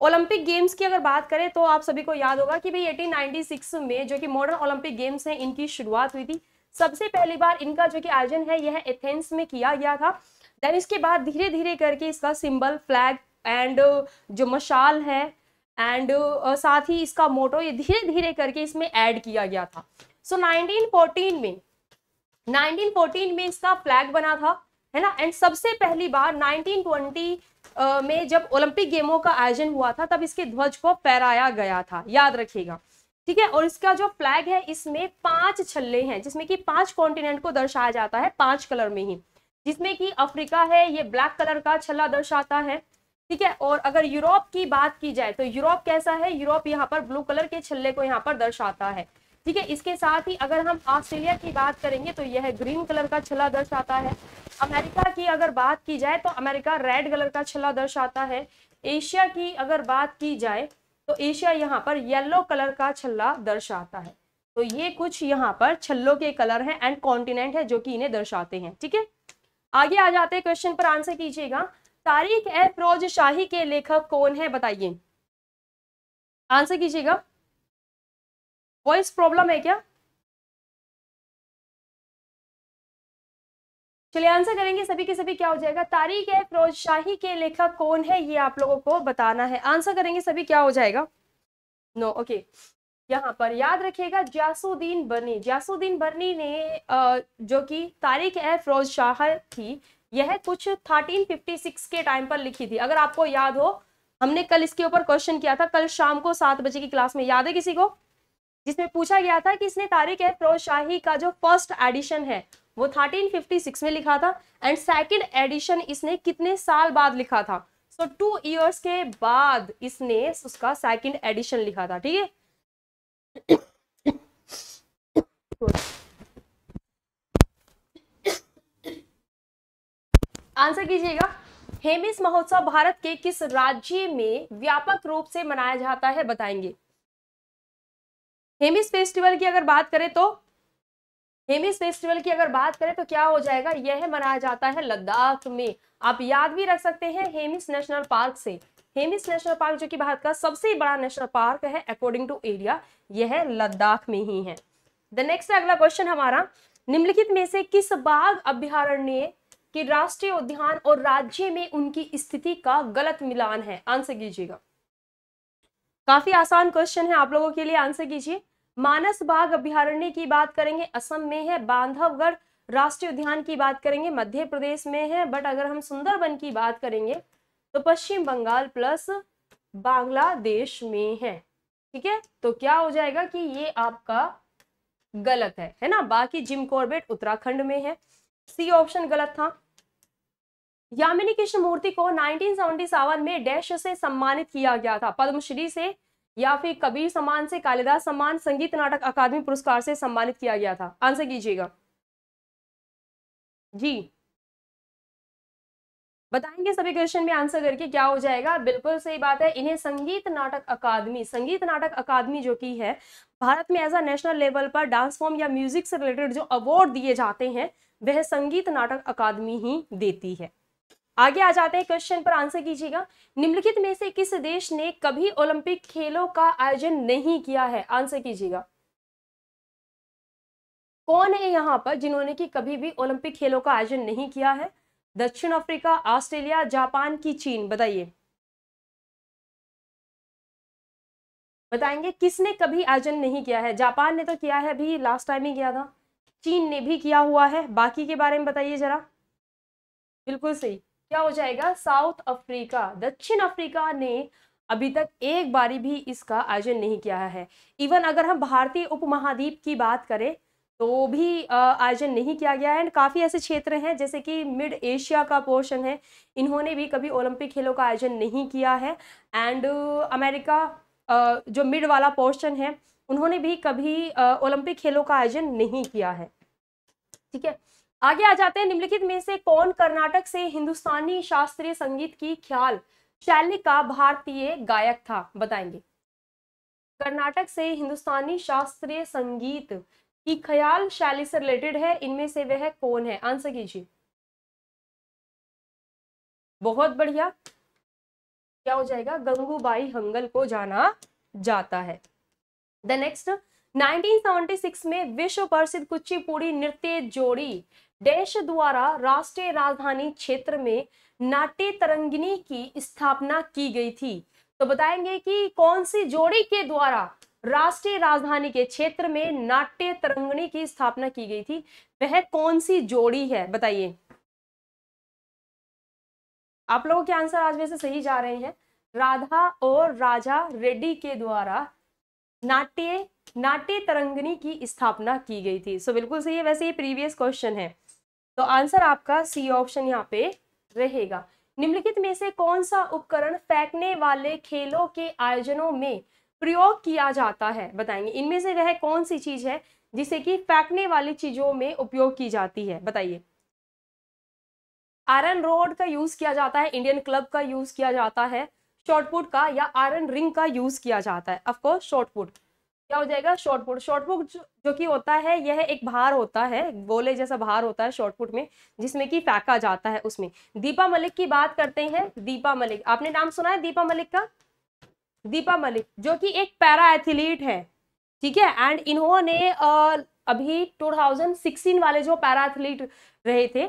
S2: ओलंपिक गेम्स की अगर बात करें तो आप सभी को याद होगा कि भाई 1896 में जो कि मॉडर्न ओलंपिक गेम्स हैं इनकी शुरुआत हुई थी सबसे पहली बार इनका जो कि आयोजन है यह एथेंस में किया गया था देन इसके बाद धीरे धीरे करके इसका सिंबल फ्लैग एंड uh, जो मशाल है एंड uh, साथ ही इसका मोटो ये धीरे धीरे करके इसमें ऐड किया गया था सो so, 1914 में 1914 में इसका फ्लैग बना था है ना एंड सबसे पहली बार 1920 uh, में जब ओलंपिक गेमों का आयोजन हुआ था तब इसके ध्वज को फहराया गया था याद रखिएगा ठीक है और इसका जो फ्लैग है इसमें पांच छल्ले हैं जिसमें कि पांच कॉन्टिनेंट को दर्शाया जाता है पांच कलर में ही जिसमें कि अफ्रीका है ये ब्लैक कलर का छल्ला दर्शाता है ठीक है और अगर यूरोप की बात की जाए तो यूरोप कैसा है यूरोप यहाँ पर ब्लू कलर के छल्ले को यहाँ पर दर्शाता है ठीक है इसके साथ ही अगर हम ऑस्ट्रेलिया की बात करेंगे तो यह ग्रीन कलर का छला दर्शाता है अमेरिका की अगर बात की जाए तो अमेरिका रेड कलर का छला दर्शाता है एशिया की अगर बात की जाए तो एशिया यहाँ पर येलो कलर का छला दर्शाता है तो ये कुछ यहाँ पर छल्लों के कलर हैं एंड कॉन्टिनेंट है जो कि इन्हें दर्शाते हैं ठीक है आगे आ जाते हैं क्वेश्चन पर आंसर कीजिएगा तारीख ए फिरोज शाही के लेखक कौन है बताइए
S1: आंसर कीजिएगा वॉइस प्रॉब्लम है क्या चलिए आंसर करेंगे सभी के सभी क्या
S2: हो जाएगा तारीख है फिरोज शाही के लेखक कौन है ये आप लोगों को बताना है आंसर करेंगे सभी क्या हो जाएगा नो no, ओके okay. यहाँ पर याद रखिएगा जासुद्दीन बर्नी जासुद्दीन बर्नी ने जो कि तारीख ए फिरोज शाह थी यह कुछ 1356 के टाइम पर लिखी थी अगर आपको याद हो हमने कल इसके ऊपर क्वेश्चन किया था कल शाम को सात बजे की क्लास में याद है किसी को जिसमें पूछा गया था कि इसने तारिक रोज शाही का जो फर्स्ट एडिशन है वो 1356 में लिखा था एंड सेकंड एडिशन इसने कितने साल बाद लिखा था सो टू इयर्स के बाद इसने उसका सेकंड एडिशन लिखा था ठीक है आंसर कीजिएगा हेमिस महोत्सव भारत के किस राज्य में व्यापक रूप से मनाया जाता है बताएंगे हेमिस फेस्टिवल की अगर बात करें तो हेमिस फेस्टिवल की अगर बात करें तो क्या हो जाएगा यह मनाया जाता है लद्दाख में आप याद भी रख सकते हैं हेमिस नेशनल पार्क से हेमिस नेशनल पार्क जो कि भारत का सबसे बड़ा नेशनल पार्क है अकॉर्डिंग टू एरिया यह लद्दाख में ही है द नेक्स्ट अगला क्वेश्चन हमारा निम्नलिखित में से किस बाघ अभ्यारण्य के राष्ट्रीय उद्यान और राज्य में उनकी स्थिति का गलत मिलान है आंसर कीजिएगा काफी आसान क्वेश्चन है आप लोगों के लिए आंसर कीजिए मानस बाघ अभ्यारण्य की बात करेंगे असम में है बांधवगढ़ राष्ट्रीय उद्यान की बात करेंगे मध्य प्रदेश में है बट अगर हम सुंदरबन की बात करेंगे तो पश्चिम बंगाल प्लस बांग्लादेश में है ठीक है तो क्या हो जाएगा कि ये आपका गलत है है ना बाकी जिम कॉर्बेट उत्तराखंड में है सी ऑप्शन गलत था यामिनी कृष्ण मूर्ति को सेवन में डैश से सम्मानित किया गया था पद्मश्री से या फिर कबीर सम्मान से कालिदास सम्मान संगीत नाटक अकादमी पुरस्कार से सम्मानित किया गया था आंसर कीजिएगा जी बताएंगे सभी क्वेश्चन में आंसर करके क्या हो जाएगा बिल्कुल सही बात है इन्हें संगीत नाटक अकादमी संगीत नाटक अकादमी जो की है भारत में एज अ नेशनल लेवल पर डांस फॉर्म या म्यूजिक से रिलेटेड जो अवार्ड दिए जाते हैं वह संगीत नाटक अकादमी ही देती है आगे आ जाते हैं क्वेश्चन पर आंसर कीजिएगा निम्नलिखित में से किस देश ने कभी ओलंपिक खेलों का आयोजन नहीं किया है आंसर कीजिएगा कौन है यहाँ पर जिन्होंने कि कभी भी ओलंपिक खेलों का आयोजन नहीं किया है दक्षिण अफ्रीका ऑस्ट्रेलिया जापान की चीन बताइए बताएंगे किसने कभी आयोजन नहीं किया है जापान ने तो किया है अभी लास्ट टाइम ही किया था चीन ने भी किया हुआ है बाकी के बारे में बताइए जरा बिल्कुल सही क्या हो जाएगा साउथ अफ्रीका दक्षिण अफ्रीका ने अभी तक एक बारी भी इसका आयोजन नहीं किया है इवन अगर हम भारतीय उपमहाद्वीप की बात करें तो भी आयोजन नहीं किया गया है एंड काफ़ी ऐसे क्षेत्र हैं जैसे कि मिड एशिया का पोर्शन है इन्होंने भी कभी ओलंपिक खेलों का आयोजन नहीं किया है एंड अमेरिका जो मिड वाला पोर्शन है उन्होंने भी कभी ओलंपिक खेलों का आयोजन नहीं किया है ठीक है आगे आ जाते हैं निम्नलिखित में से कौन कर्नाटक से हिंदुस्तानी शास्त्रीय संगीत की ख्याल शैली का भारतीय गायक था बताएंगे कर्नाटक से हिंदुस्तानी शास्त्रीय संगीत की ख्याल शैली से रिलेटेड है इनमें से वह कौन है आंसर कीजिए बहुत बढ़िया क्या हो जाएगा गंगूबाई हंगल को जाना जाता है द नेक्स्ट 1976 में विश्व प्रसिद्ध कुचिपुड़ी नृत्य जोड़ी डैश द्वारा राष्ट्रीय राजधानी क्षेत्र में नाट्य तरंगिनी की स्थापना की गई थी तो बताएंगे कि कौन सी जोड़ी के द्वारा राष्ट्रीय राजधानी के क्षेत्र में नाट्य तरंगणी की स्थापना की गई थी वह कौन सी जोड़ी है बताइए आप लोगों के आंसर आज वैसे सही जा रहे हैं राधा और राजा रेड्डी के द्वारा नाट्य नाट्य तरंगनी की स्थापना की गई थी सो बिल्कुल सही है वैसे ये प्रीवियस क्वेश्चन है तो आंसर आपका सी ऑप्शन यहाँ पे रहेगा निम्नलिखित में से कौन सा उपकरण फेंकने वाले खेलों के आयोजनों में प्रयोग किया जाता है बताएंगे इनमें से वह कौन सी चीज है जिसे कि फेंकने वाली चीजों में उपयोग की जाती है बताइए आयरन रोड का यूज किया जाता है इंडियन क्लब का यूज किया जाता है शॉर्टपुट का या आयरन रिंग का यूज किया जाता है अफकोर्स शॉर्टपुट क्या हो जाएगा शॉर्टपुट शॉर्टपुट जो, जो कि होता है यह एक भार होता है गोले जैसा भार होता है शॉर्टपुट में जिसमें कि फेंका जाता है उसमें दीपा मलिक की बात करते हैं दीपा मलिक आपने नाम सुना है दीपा मलिक का दीपा मलिक जो कि एक पैरा एथलीट है ठीक है एंड इन्होंने अभी 2016 वाले जो पैरा एथलीट रहे थे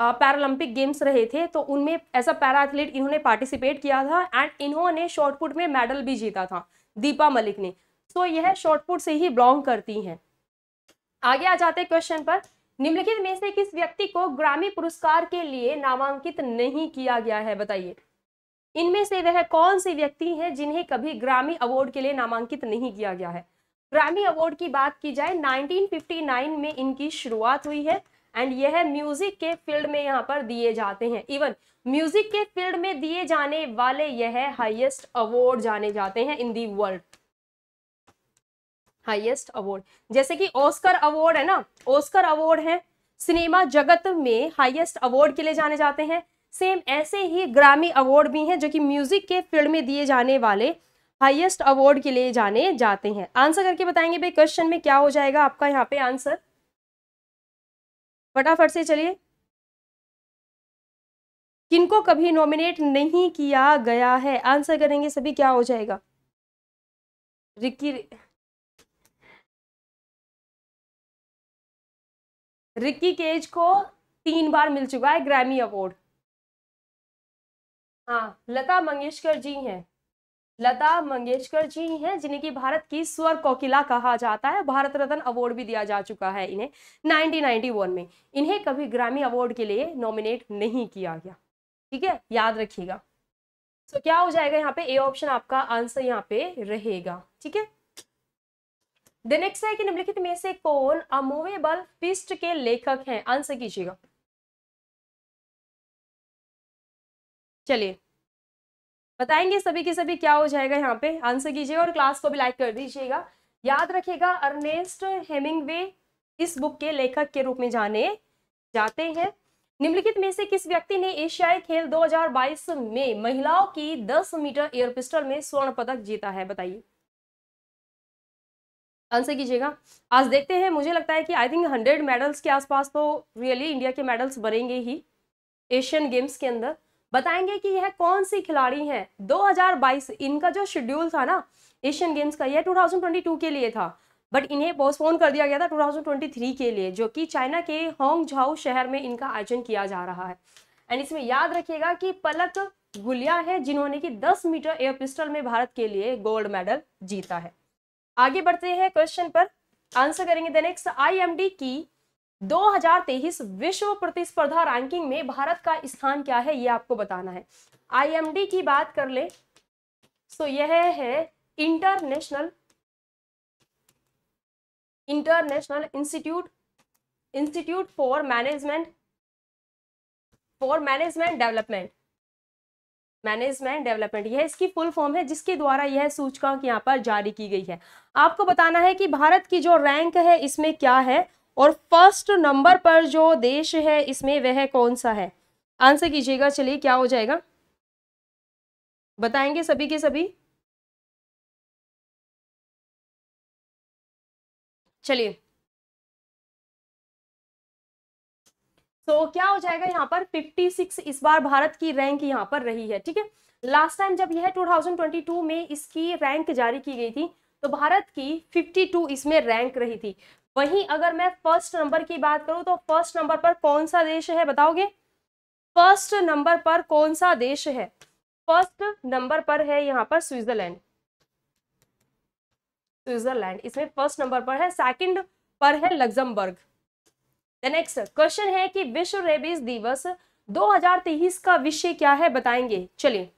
S2: पैरालंपिक गेम्स रहे थे तो उनमें ऐसा पैरा एथलीट इन्होंने पार्टिसिपेट किया था एंड इन्होंने शॉर्टपुट में मेडल भी जीता था दीपा मलिक ने सो तो यह शॉर्टपुट से ही बिलोंग करती हैं आगे आ जाते क्वेश्चन पर निम्नलिखित में से किस व्यक्ति को ग्रामी पुरस्कार के लिए नामांकित नहीं किया गया है बताइए इनमें से वह कौन से व्यक्ति हैं जिन्हें कभी ग्रामी अवार्ड के लिए नामांकित नहीं किया गया है ग्रामी अवार्ड की बात की जाए 1959 में इनकी शुरुआत हुई है एंड यह म्यूजिक के फील्ड में यहाँ पर दिए जाते हैं इवन म्यूजिक के फील्ड में दिए जाने वाले यह हाईएस्ट अवार्ड जाने जाते हैं in the world highest award जैसे कि ऑस्कर अवार्ड है ना ऑस्कर अवार्ड है सिनेमा जगत में हाईएस्ट अवार्ड के लिए जाने जाते हैं सेम ऐसे ही ग्रामी अवार्ड भी हैं जो कि म्यूजिक के फील्ड में दिए जाने वाले हाईएस्ट अवार्ड के लिए जाने जाते हैं आंसर करके बताएंगे भाई क्वेश्चन में क्या हो जाएगा आपका यहाँ पे आंसर फटाफट से चलिए किनको कभी नॉमिनेट नहीं किया गया है आंसर करेंगे सभी क्या हो जाएगा
S1: रिकी रिक्की केज को तीन बार मिल चुका है ग्रैमी अवार्ड हाँ लता मंगेशकर जी हैं लता
S2: मंगेशकर जी हैं जिन्हें की भारत की स्वर कोकिला कहा जाता है भारत रत्न अवार्ड भी दिया जा चुका है इन्हें 1991 में इन्हें कभी ग्रामी अवार्ड के लिए नॉमिनेट नहीं किया गया ठीक है याद रखिएगा तो so, क्या हो जाएगा यहाँ पे ए ऑप्शन आपका आंसर यहाँ पे रहेगा ठीक है द नेक्स्ट है कि निम्नलिखित में से कौन
S1: अमूवेबल फिस्ट के लेखक हैं आंसर कीजिएगा चलिए बताएंगे सभी के सभी क्या हो जाएगा यहाँ पे
S2: आंसर कीजिएगा और क्लास को भी लाइक कर दीजिएगा याद रखिएगा अर्नेस्ट हेमिंगवे इस बुक के लेखक के रूप में जाने जाते हैं निम्नलिखित में से किस व्यक्ति ने एशियाई खेल 2022 में महिलाओं की 10 मीटर एयर पिस्टल में स्वर्ण पदक जीता है बताइए आंसर कीजिएगा आज देखते हैं मुझे लगता है कि आई थिंक हंड्रेड मेडल्स के आसपास तो रियली इंडिया के मेडल्स बनेंगे ही एशियन गेम्स के अंदर बताएंगे कि यह कौन सी खिलाड़ी हैं 2022 इनका जो शेड्यूल था ना एशियन गेम्स का यह 2022 के लिए था बट इन्हें पोस्टपोन कर दिया गया था 2023 के लिए जो कि चाइना के झाउ शहर में इनका आयोजन किया जा रहा है एंड इसमें याद रखिएगा कि पलक गुलिया है जिन्होंने कि 10 मीटर एयर पिस्टल में भारत के लिए गोल्ड मेडल जीता है आगे बढ़ते हैं क्वेश्चन पर आंसर करेंगे द नेक्स्ट आईएमडी की 2023 विश्व प्रतिस्पर्धा रैंकिंग में भारत का स्थान क्या है ये आपको बताना है आईएमडी की बात कर ले सो तो यह है international international institute institute for management for management development management development यह इसकी फुल फॉर्म है जिसके द्वारा यह सूचकांक यहाँ पर जारी की गई है आपको बताना है कि भारत की जो रैंक है इसमें क्या है और फर्स्ट नंबर पर जो देश है इसमें वह कौन सा है आंसर
S1: कीजिएगा चलिए क्या हो जाएगा बताएंगे सभी के सभी चलिए सो so, क्या हो जाएगा यहाँ पर 56 इस
S2: बार भारत की रैंक यहाँ पर रही है ठीक है लास्ट टाइम जब यह 2022 में इसकी रैंक जारी की गई थी तो भारत की 52 इसमें रैंक रही थी वहीं अगर मैं फर्स्ट नंबर की बात करूं तो फर्स्ट नंबर पर कौन सा देश है बताओगे फर्स्ट नंबर पर कौन सा देश है फर्स्ट नंबर पर है यहाँ पर स्विट्जरलैंड स्विट्जरलैंड इसमें फर्स्ट नंबर पर है सेकंड पर है लग्जमबर्ग द नेक्स्ट क्वेश्चन है कि विश्व रेबीज दिवस 2023 का विषय क्या है बताएंगे चलिए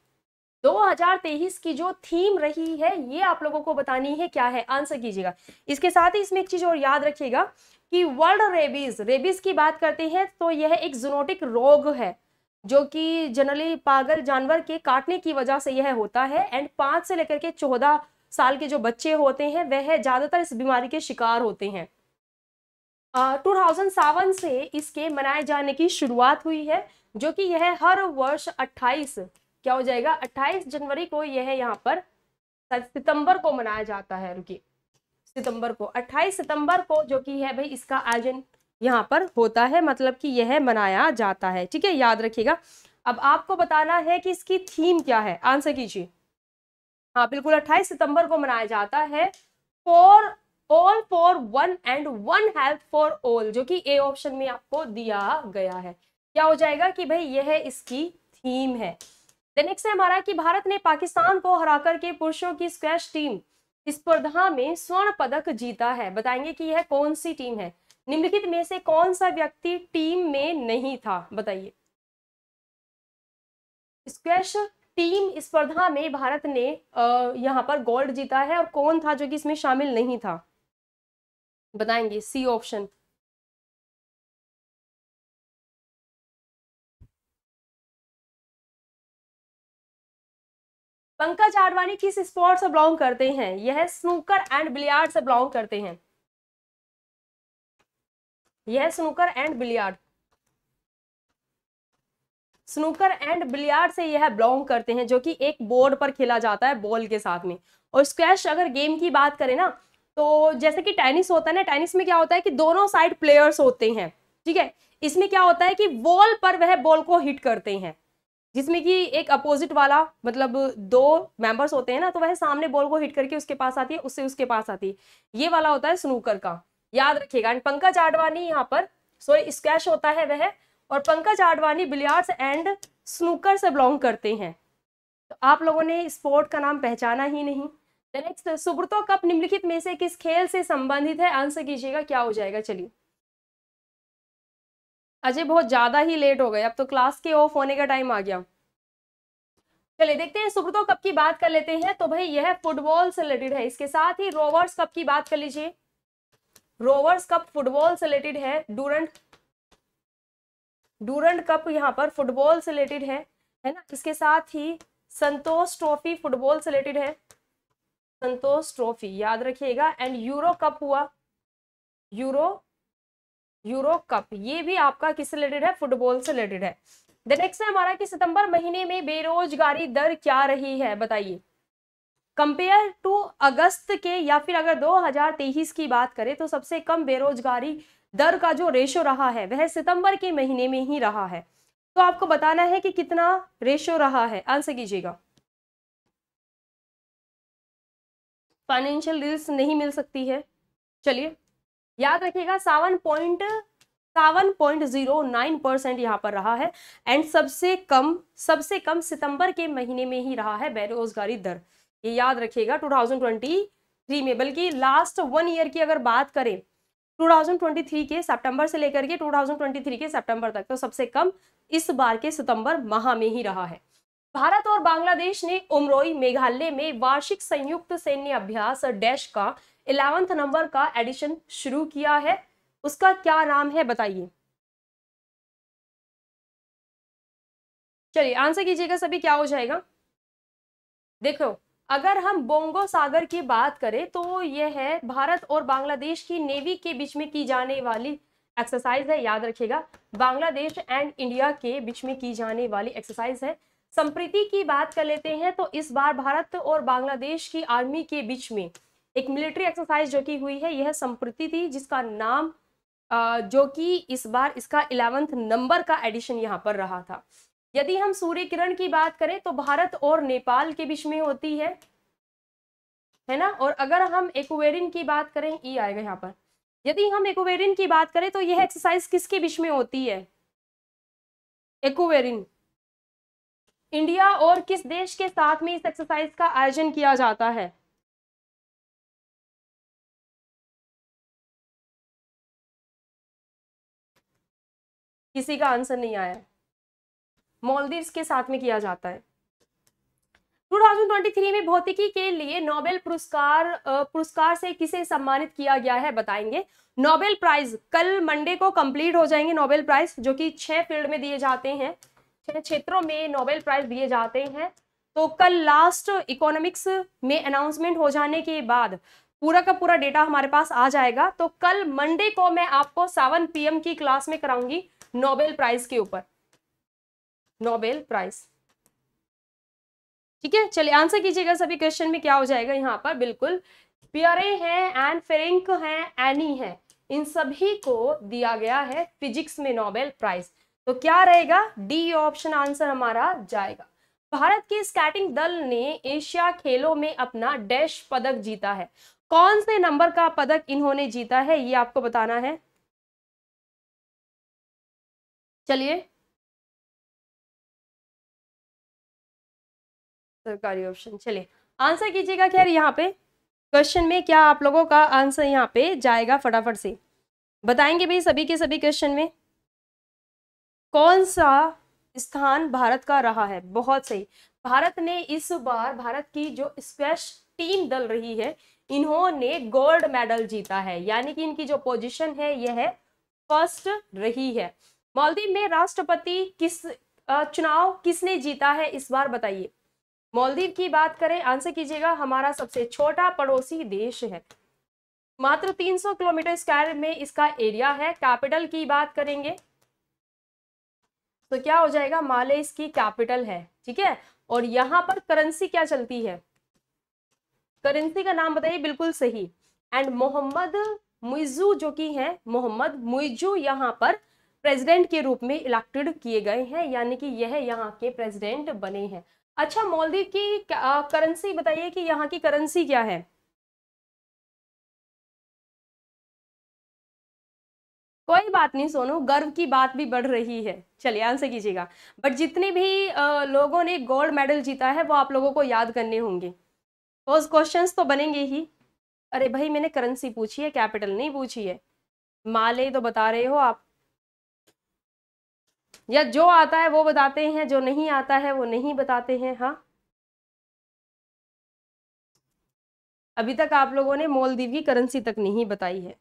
S2: 2023 की जो थीम रही है ये आप लोगों को बतानी है क्या है आंसर कीजिएगा इसके साथ ही इसमें एक चीज और याद रखिएगा कि वर्ल्ड रेबीज रेबीज की बात करते हैं तो यह एक जोनोटिक रोग है जो कि जनरली पागल जानवर के काटने की वजह से यह होता है एंड पांच से लेकर के चौदह साल के जो बच्चे होते हैं वह ज़्यादातर इस बीमारी के शिकार होते हैं 2007 से इसके मनाए जाने की शुरुआत हुई है जो कि यह हर वर्ष 28 क्या हो जाएगा 28 जनवरी को यह यहाँ पर सितंबर को मनाया जाता है रुकी सितंबर को 28 सितंबर को जो कि है भाई इसका आयोजन यहाँ पर होता है मतलब कि यह मनाया जाता है ठीक है याद रखिएगा अब आपको बताना है कि इसकी थीम क्या है आंसर कीजिए हाँ बिल्कुल 28 सितंबर को मनाया जाता है for all for one and one help for all जो कि ए ऑप्शन में आपको दिया गया है क्या हो जाएगा कि भाई यह इसकी थीम है नेक्स्ट है हमारा कि भारत ने पाकिस्तान को हरा करके पुरुषों की स्क्वैश टीम स्पर्धा में स्वर्ण पदक जीता है बताएंगे कि यह कौन सी टीम है निम्नलिखित में से कौन सा व्यक्ति टीम में नहीं था बताइए स्क्वैश टीम स्पर्धा में भारत ने अः यहाँ पर
S1: गोल्ड जीता है और कौन था जो कि इसमें शामिल नहीं था बताएंगे सी ऑप्शन पंकज आडवाणी किस स्पोर्ट से बिलोंग करते हैं यह स्नूकर एंड बिलियार्ड से बिलोंग करते हैं
S2: यह snooker and billiard snooker and billiard से यह बिलोंग करते हैं जो कि एक बोर्ड पर खेला जाता है बॉल के साथ में और स्क्वैश अगर गेम की बात करें ना तो जैसे कि टेनिस होता है ना टेनिस में क्या होता है कि दोनों साइड प्लेयर्स होते हैं ठीक है इसमें क्या होता है कि बॉल पर वह बॉल को हिट करते हैं जिसमें कि एक अपोजिट वाला मतलब दो मेंबर्स होते हैं ना तो वह सामने बॉल को हिट करके उसके पास आती है उससे उसके पास आती है ये वाला होता है स्नूकर का याद रखिएगा एंड पंकज आडवाणी यहाँ पर सॉरी स्कैश होता है वह और Pankaj Advani billiards and snooker से बिलोंग करते हैं तो आप लोगों ने स्पोर्ट का नाम पहचाना ही नहीं नेक्स्ट सुब्रतो कप निम्नलिखित में से किस खेल से संबंधित है आंसर कीजिएगा क्या हो जाएगा चलिए अजय बहुत ज्यादा ही लेट हो गए अब तो क्लास के ऑफ होने का टाइम आ गया चलिए देखते हैं सुब्रतो कप की बात कर लेते हैं तो भाई यह फुटबॉल से रिलेटेड है इसके साथ ही रोवर्स कप की बात कर लीजिए रोवर्स कप फुटबॉल से रिलेटेड है डूरंट डूरंट कप यहाँ पर फुटबॉल से रिलेटेड है है ना इसके साथ ही संतोष ट्रॉफी फुटबॉल से रिलेटेड है संतोष ट्रॉफी याद रखिएगा एंड यूरो कप हुआ यूरो यूरो कप ये भी आपका किस रिलेटेड है फुटबॉल से रिलेटेड है द नेक्स्ट हमारा कि सितंबर महीने में बेरोजगारी दर क्या रही है बताइए कंपेयर टू अगस्त के या फिर अगर 2023 की बात करें तो सबसे कम बेरोजगारी दर का जो रेशो रहा है वह सितंबर के महीने में ही रहा है तो आपको बताना है कि कितना रेशो रहा है आंसर कीजिएगा फाइनेंशियल रिल्स नहीं मिल सकती है चलिए याद रखिएगा seven point seven point zero nine percent यहाँ पर रहा है एंड सबसे कम सबसे कम सितंबर के महीने में ही रहा है बेरोजगारी दर ये याद रखिएगा 2023 में बल्कि लास्ट वन ईयर की अगर बात करें 2023 के सितंबर से लेकर के 2023 के सितंबर तक तो सबसे कम इस बार के सितंबर माह में ही रहा है भारत और बांग्लादेश ने उमरोई मेघालय में वार्षिक संयुक्त सैन्य अभ्यास डैश का इलेवंथ नंबर का एडिशन शुरू किया है
S1: उसका क्या नाम है बताइए चलिए आंसर कीजिएगा सभी क्या हो जाएगा देखो अगर हम बोंगो
S2: सागर की बात करें तो यह है भारत और बांग्लादेश की नेवी के बीच में की जाने वाली एक्सरसाइज है याद रखिएगा बांग्लादेश एंड इंडिया के बीच में की जाने वाली एक्सरसाइज है संप्रीति की बात कर लेते हैं तो इस बार भारत और बांग्लादेश की आर्मी के बीच में एक मिलिट्री एक्सरसाइज जो की हुई है यह संप्रीति थी जिसका नाम जो कि इस बार इसका इलेवंथ नंबर का एडिशन यहाँ पर रहा था यदि हम सूर्य किरण की बात करें तो भारत और नेपाल के बीच में होती है है ना और अगर हम एक्वेरिन की बात करें ई आएगा यहाँ पर यदि हम एक्वेरिन की बात करें तो यह एक्सरसाइज किसके बीच में होती है एक्वेरिन
S1: इंडिया और किस देश के साथ में इस एक्सरसाइज का आयोजन किया जाता है किसी का आंसर नहीं आया
S2: मॉलदीव्स के साथ में किया जाता है 2023 में भौतिकी के लिए नोबेल पुरस्कार पुरस्कार से किसे सम्मानित किया गया है बताएंगे नोबेल प्राइज कल मंडे को कंप्लीट हो जाएंगे नोबेल प्राइज जो कि छह फील्ड में दिए जाते हैं छह क्षेत्रों में नोबेल प्राइज दिए जाते हैं तो कल लास्ट इकोनॉमिक्स में अनाउंसमेंट हो जाने के बाद पूरा का पूरा डेटा हमारे पास आ जाएगा तो कल मंडे को मैं आपको सेवन पीएम की क्लास में कराऊंगी नोबेल प्राइज के ऊपर नोबेल प्राइज ठीक है चलिए आंसर कीजिएगा सभी क्वेश्चन में क्या हो जाएगा यहाँ पर बिल्कुल पियरे हैं एंड फेरिंक हैं एनी है इन सभी को दिया गया है फिजिक्स में नोबेल प्राइज तो क्या रहेगा डी ऑप्शन आंसर हमारा जाएगा भारत के स्केटिंग दल ने एशिया खेलों में अपना डैश
S1: पदक जीता है कौन से नंबर का पदक इन्होंने जीता है ये आपको बताना है चलिए सरकारी ऑप्शन चलिए आंसर कीजिएगा खैर
S2: यहाँ पे क्वेश्चन में क्या आप लोगों का आंसर यहाँ पे जाएगा फटाफट से बताएंगे भाई सभी के सभी क्वेश्चन में कौन सा स्थान भारत का रहा है बहुत सही भारत ने इस बार भारत की जो स्क्वैश टीम दल रही है इन्होंने गोल्ड मेडल जीता है यानी कि इनकी जो पोजीशन है यह है फर्स्ट रही है मालदीव में राष्ट्रपति किस चुनाव किसने जीता है इस बार बताइए मालदीव की बात करें आंसर कीजिएगा हमारा सबसे छोटा पड़ोसी देश है मात्र 300 किलोमीटर स्क्वायर में इसका एरिया है कैपिटल की बात करेंगे तो क्या हो जाएगा माले इसकी कैपिटल है ठीक है और यहां पर करेंसी क्या चलती है करेंसी का नाम बताइए बिल्कुल सही एंड मोहम्मद मुइजू जो कि हैं मोहम्मद मुइजू यहाँ पर प्रेसिडेंट के रूप में इलेक्टेड किए गए हैं यानी कि यह यहाँ
S1: के प्रेसिडेंट बने हैं अच्छा मोलदीप की करेंसी बताइए कि यहाँ की करेंसी क्या है कोई बात नहीं सोनू गर्व की बात भी बढ़ रही है चलिए आंसर कीजिएगा बट जितने
S2: भी आ, लोगों ने गोल्ड मेडल जीता है वो आप लोगों को याद करने होंगे कोर्स क्वेश्चंस तो बनेंगे ही अरे भाई मैंने करेंसी पूछी है कैपिटल नहीं पूछी है माले तो बता रहे हो आप या जो आता है वो बताते हैं जो
S1: नहीं आता है वो नहीं बताते हैं हाँ अभी तक आप लोगों ने मोलदीव की करेंसी तक नहीं बताई है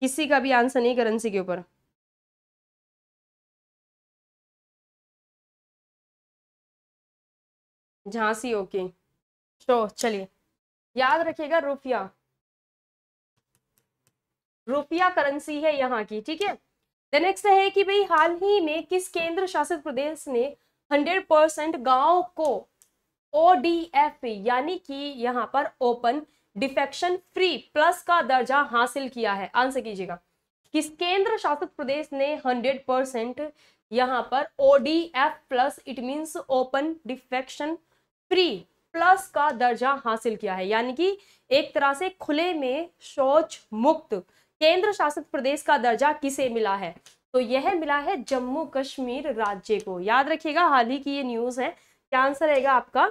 S1: किसी का भी आंसर नहीं करेंसी के ऊपर झांसी ओके तो चलिए याद रखिएगा रुपया
S2: रुपया करेंसी है यहाँ की ठीक है द नेक्स्ट है कि भाई हाल ही में किस केंद्र शासित प्रदेश ने 100 परसेंट गाँव को ओ यानी कि यहाँ पर ओपन डिफेक्शन फ्री प्लस का दर्जा हासिल किया है आंसर कीजिएगा किस केंद्र शासित प्रदेश ने 100 परसेंट यहाँ पर ODF plus it means open defecation free plus का दर्जा हासिल किया है यानी कि एक तरह से खुले में शौच मुक्त केंद्र शासित प्रदेश का दर्जा किसे मिला है तो यह मिला है जम्मू कश्मीर राज्य को याद रखिएगा हाल ही की ये न्यूज है क्या आंसर रहेगा आपका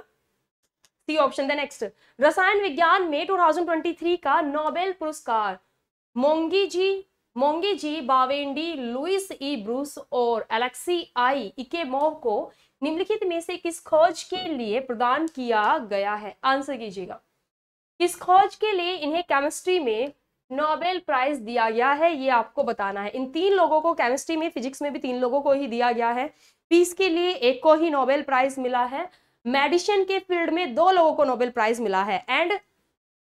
S2: सी ऑप्शन द नेक्स्ट रसायन विज्ञान में 2023 का नोबेल पुरस्कार Moungi G Moungi G Bawendi Louis E Brus और एलेक्सी आई इकेमोव को निम्नलिखित में से किस खोज के लिए प्रदान किया गया है आंसर कीजिएगा किस खोज के लिए इन्हें केमिस्ट्री में नोबेल प्राइज दिया गया है ये आपको बताना है इन तीन लोगों को केमिस्ट्री में फिजिक्स में भी तीन लोगों को ही दिया गया है पीस के लिए एक को ही नोबेल प्राइज मिला है मेडिसिन के फील्ड में दो लोगों को नोबेल प्राइज मिला है एंड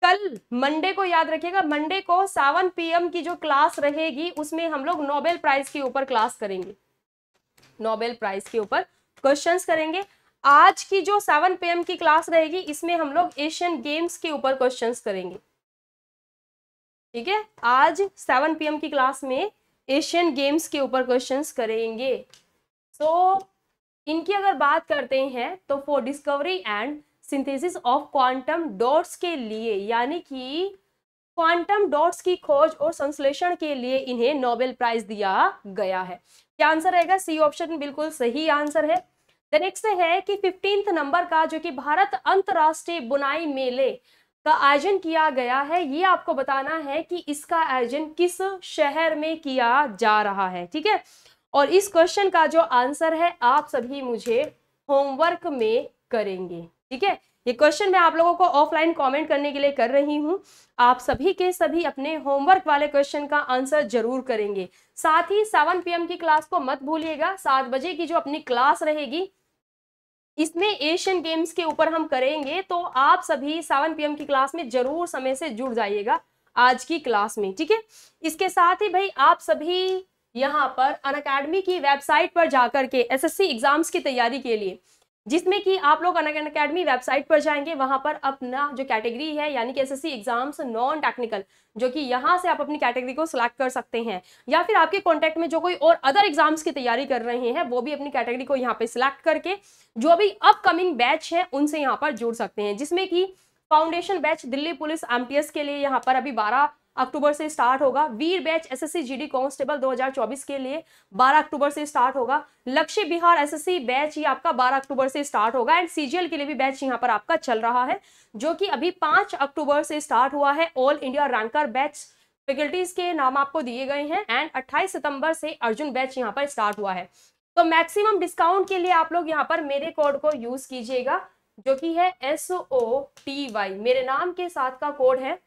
S2: कल मंडे को याद रखिएगा मंडे को सावन पीएम की जो क्लास रहेगी उसमें हम लोग नोबेल प्राइज के ऊपर क्लास करेंगे नोबेल प्राइज के ऊपर क्वेश्चंस करेंगे आज की जो सेवन पीएम की क्लास रहेगी इसमें हम लोग एशियन गेम्स के ऊपर क्वेश्चंस करेंगे ठीक है आज सेवन पीएम की क्लास में एशियन गेम्स के ऊपर क्वेश्चंस करेंगे सो so, इनकी अगर बात करते हैं तो for discovery and synthesis of quantum dots के लिए यानी कि क्वांटम डॉट्स की खोज और संश्लेषण के लिए इन्हें नोबेल प्राइज दिया गया है क्या आंसर रहेगा सी ऑप्शन बिल्कुल सही आंसर है नेक्स्ट है कि फिफ्टींथ नंबर का जो कि भारत अंतर्राष्ट्रीय बुनाई मेले का आयोजन किया गया है ये आपको बताना है कि इसका आयोजन किस शहर में किया जा रहा है ठीक है और इस क्वेश्चन का जो आंसर है आप सभी मुझे होमवर्क में करेंगे ठीक है ये क्वेश्चन मैं आप लोगों को ऑफलाइन कमेंट करने के लिए कर रही हूँ आप सभी के सभी अपने होमवर्क वाले क्वेश्चन का आंसर जरूर करेंगे साथ ही सेवन पीएम की क्लास को मत भूलिएगा सात बजे की जो अपनी क्लास रहेगी इसमें एशियन गेम्स के ऊपर हम करेंगे तो आप सभी सेवन पीएम की क्लास में जरूर समय से जुड़ जाइएगा आज की क्लास में ठीक है इसके साथ ही भाई आप सभी यहाँ पर अन अकेडमी की वेबसाइट पर जाकर के एसएससी एग्जाम्स की तैयारी के लिए जिसमें कि आप लोग अन अकेडमी वेबसाइट पर जाएंगे वहाँ पर अपना जो कैटेगरी है यानी कि एसएससी एग्जाम्स नॉन टेक्निकल जो कि यहाँ से आप अपनी कैटेगरी को सिलेक्ट कर सकते हैं या फिर आपके कॉन्टैक्ट में जो कोई और अदर एग्जाम्स की तैयारी कर रहे हैं वो भी अपनी कैटेगरी को यहाँ पे सिलेक्ट करके जो भी अपकमिंग बैच है उनसे यहाँ पर जुड़ सकते हैं जिसमें कि foundation batch Delhi police M के लिए यहाँ पर अभी बारह अक्टूबर से स्टार्ट होगा Veer batch SSC GD constable 2024 के लिए 12 अक्टूबर से स्टार्ट होगा लक्ष्य बिहार एसएससी बैच ही आपका 12 अक्टूबर से स्टार्ट होगा एंड सीजीएल के लिए भी बैच यहाँ पर आपका चल रहा है जो कि अभी पांच अक्टूबर से स्टार्ट हुआ है All India ranker batch faculties के नाम आपको दिए गए हैं एंड अट्ठाईस सितंबर से अर्जुन बैच यहाँ पर स्टार्ट हुआ है तो मैक्सिमम डिस्काउंट के लिए आप लोग यहाँ पर मेरे कोड को यूज कीजिएगा जो कि है एस ओ टी वाई मेरे नाम के साथ का कोड है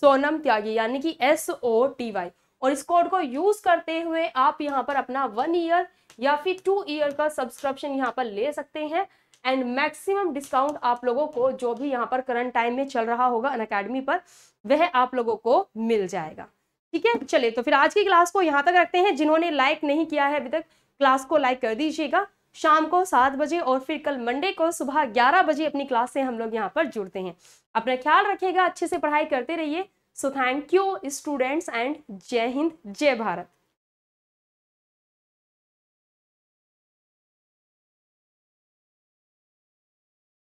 S2: सोनम त्यागी यानी कि एस ओ टी वाई और इस कोड को यूज करते हुए आप यहाँ पर अपना वन ईयर या फिर टू ईयर का सब्सक्रिप्शन यहाँ पर ले सकते हैं एंड मैक्सिमम डिस्काउंट आप लोगों को जो भी यहाँ पर करंट टाइम में चल रहा होगा अन अकेडमी पर वह आप लोगों को मिल जाएगा ठीक है चले तो फिर आज की क्लास को यहाँ तक रखते हैं जिन्होंने लाइक नहीं किया है अभी तक क्लास को लाइक कर दीजिएगा शाम को सात बजे और फिर कल मंडे को सुबह ग्यारह बजे अपनी क्लास से हम लोग यहाँ पर जुड़ते हैं अपना ख्याल रखिएगा अच्छे से पढ़ाई करते रहिए so thank you students and
S1: जय हिंद जय भारत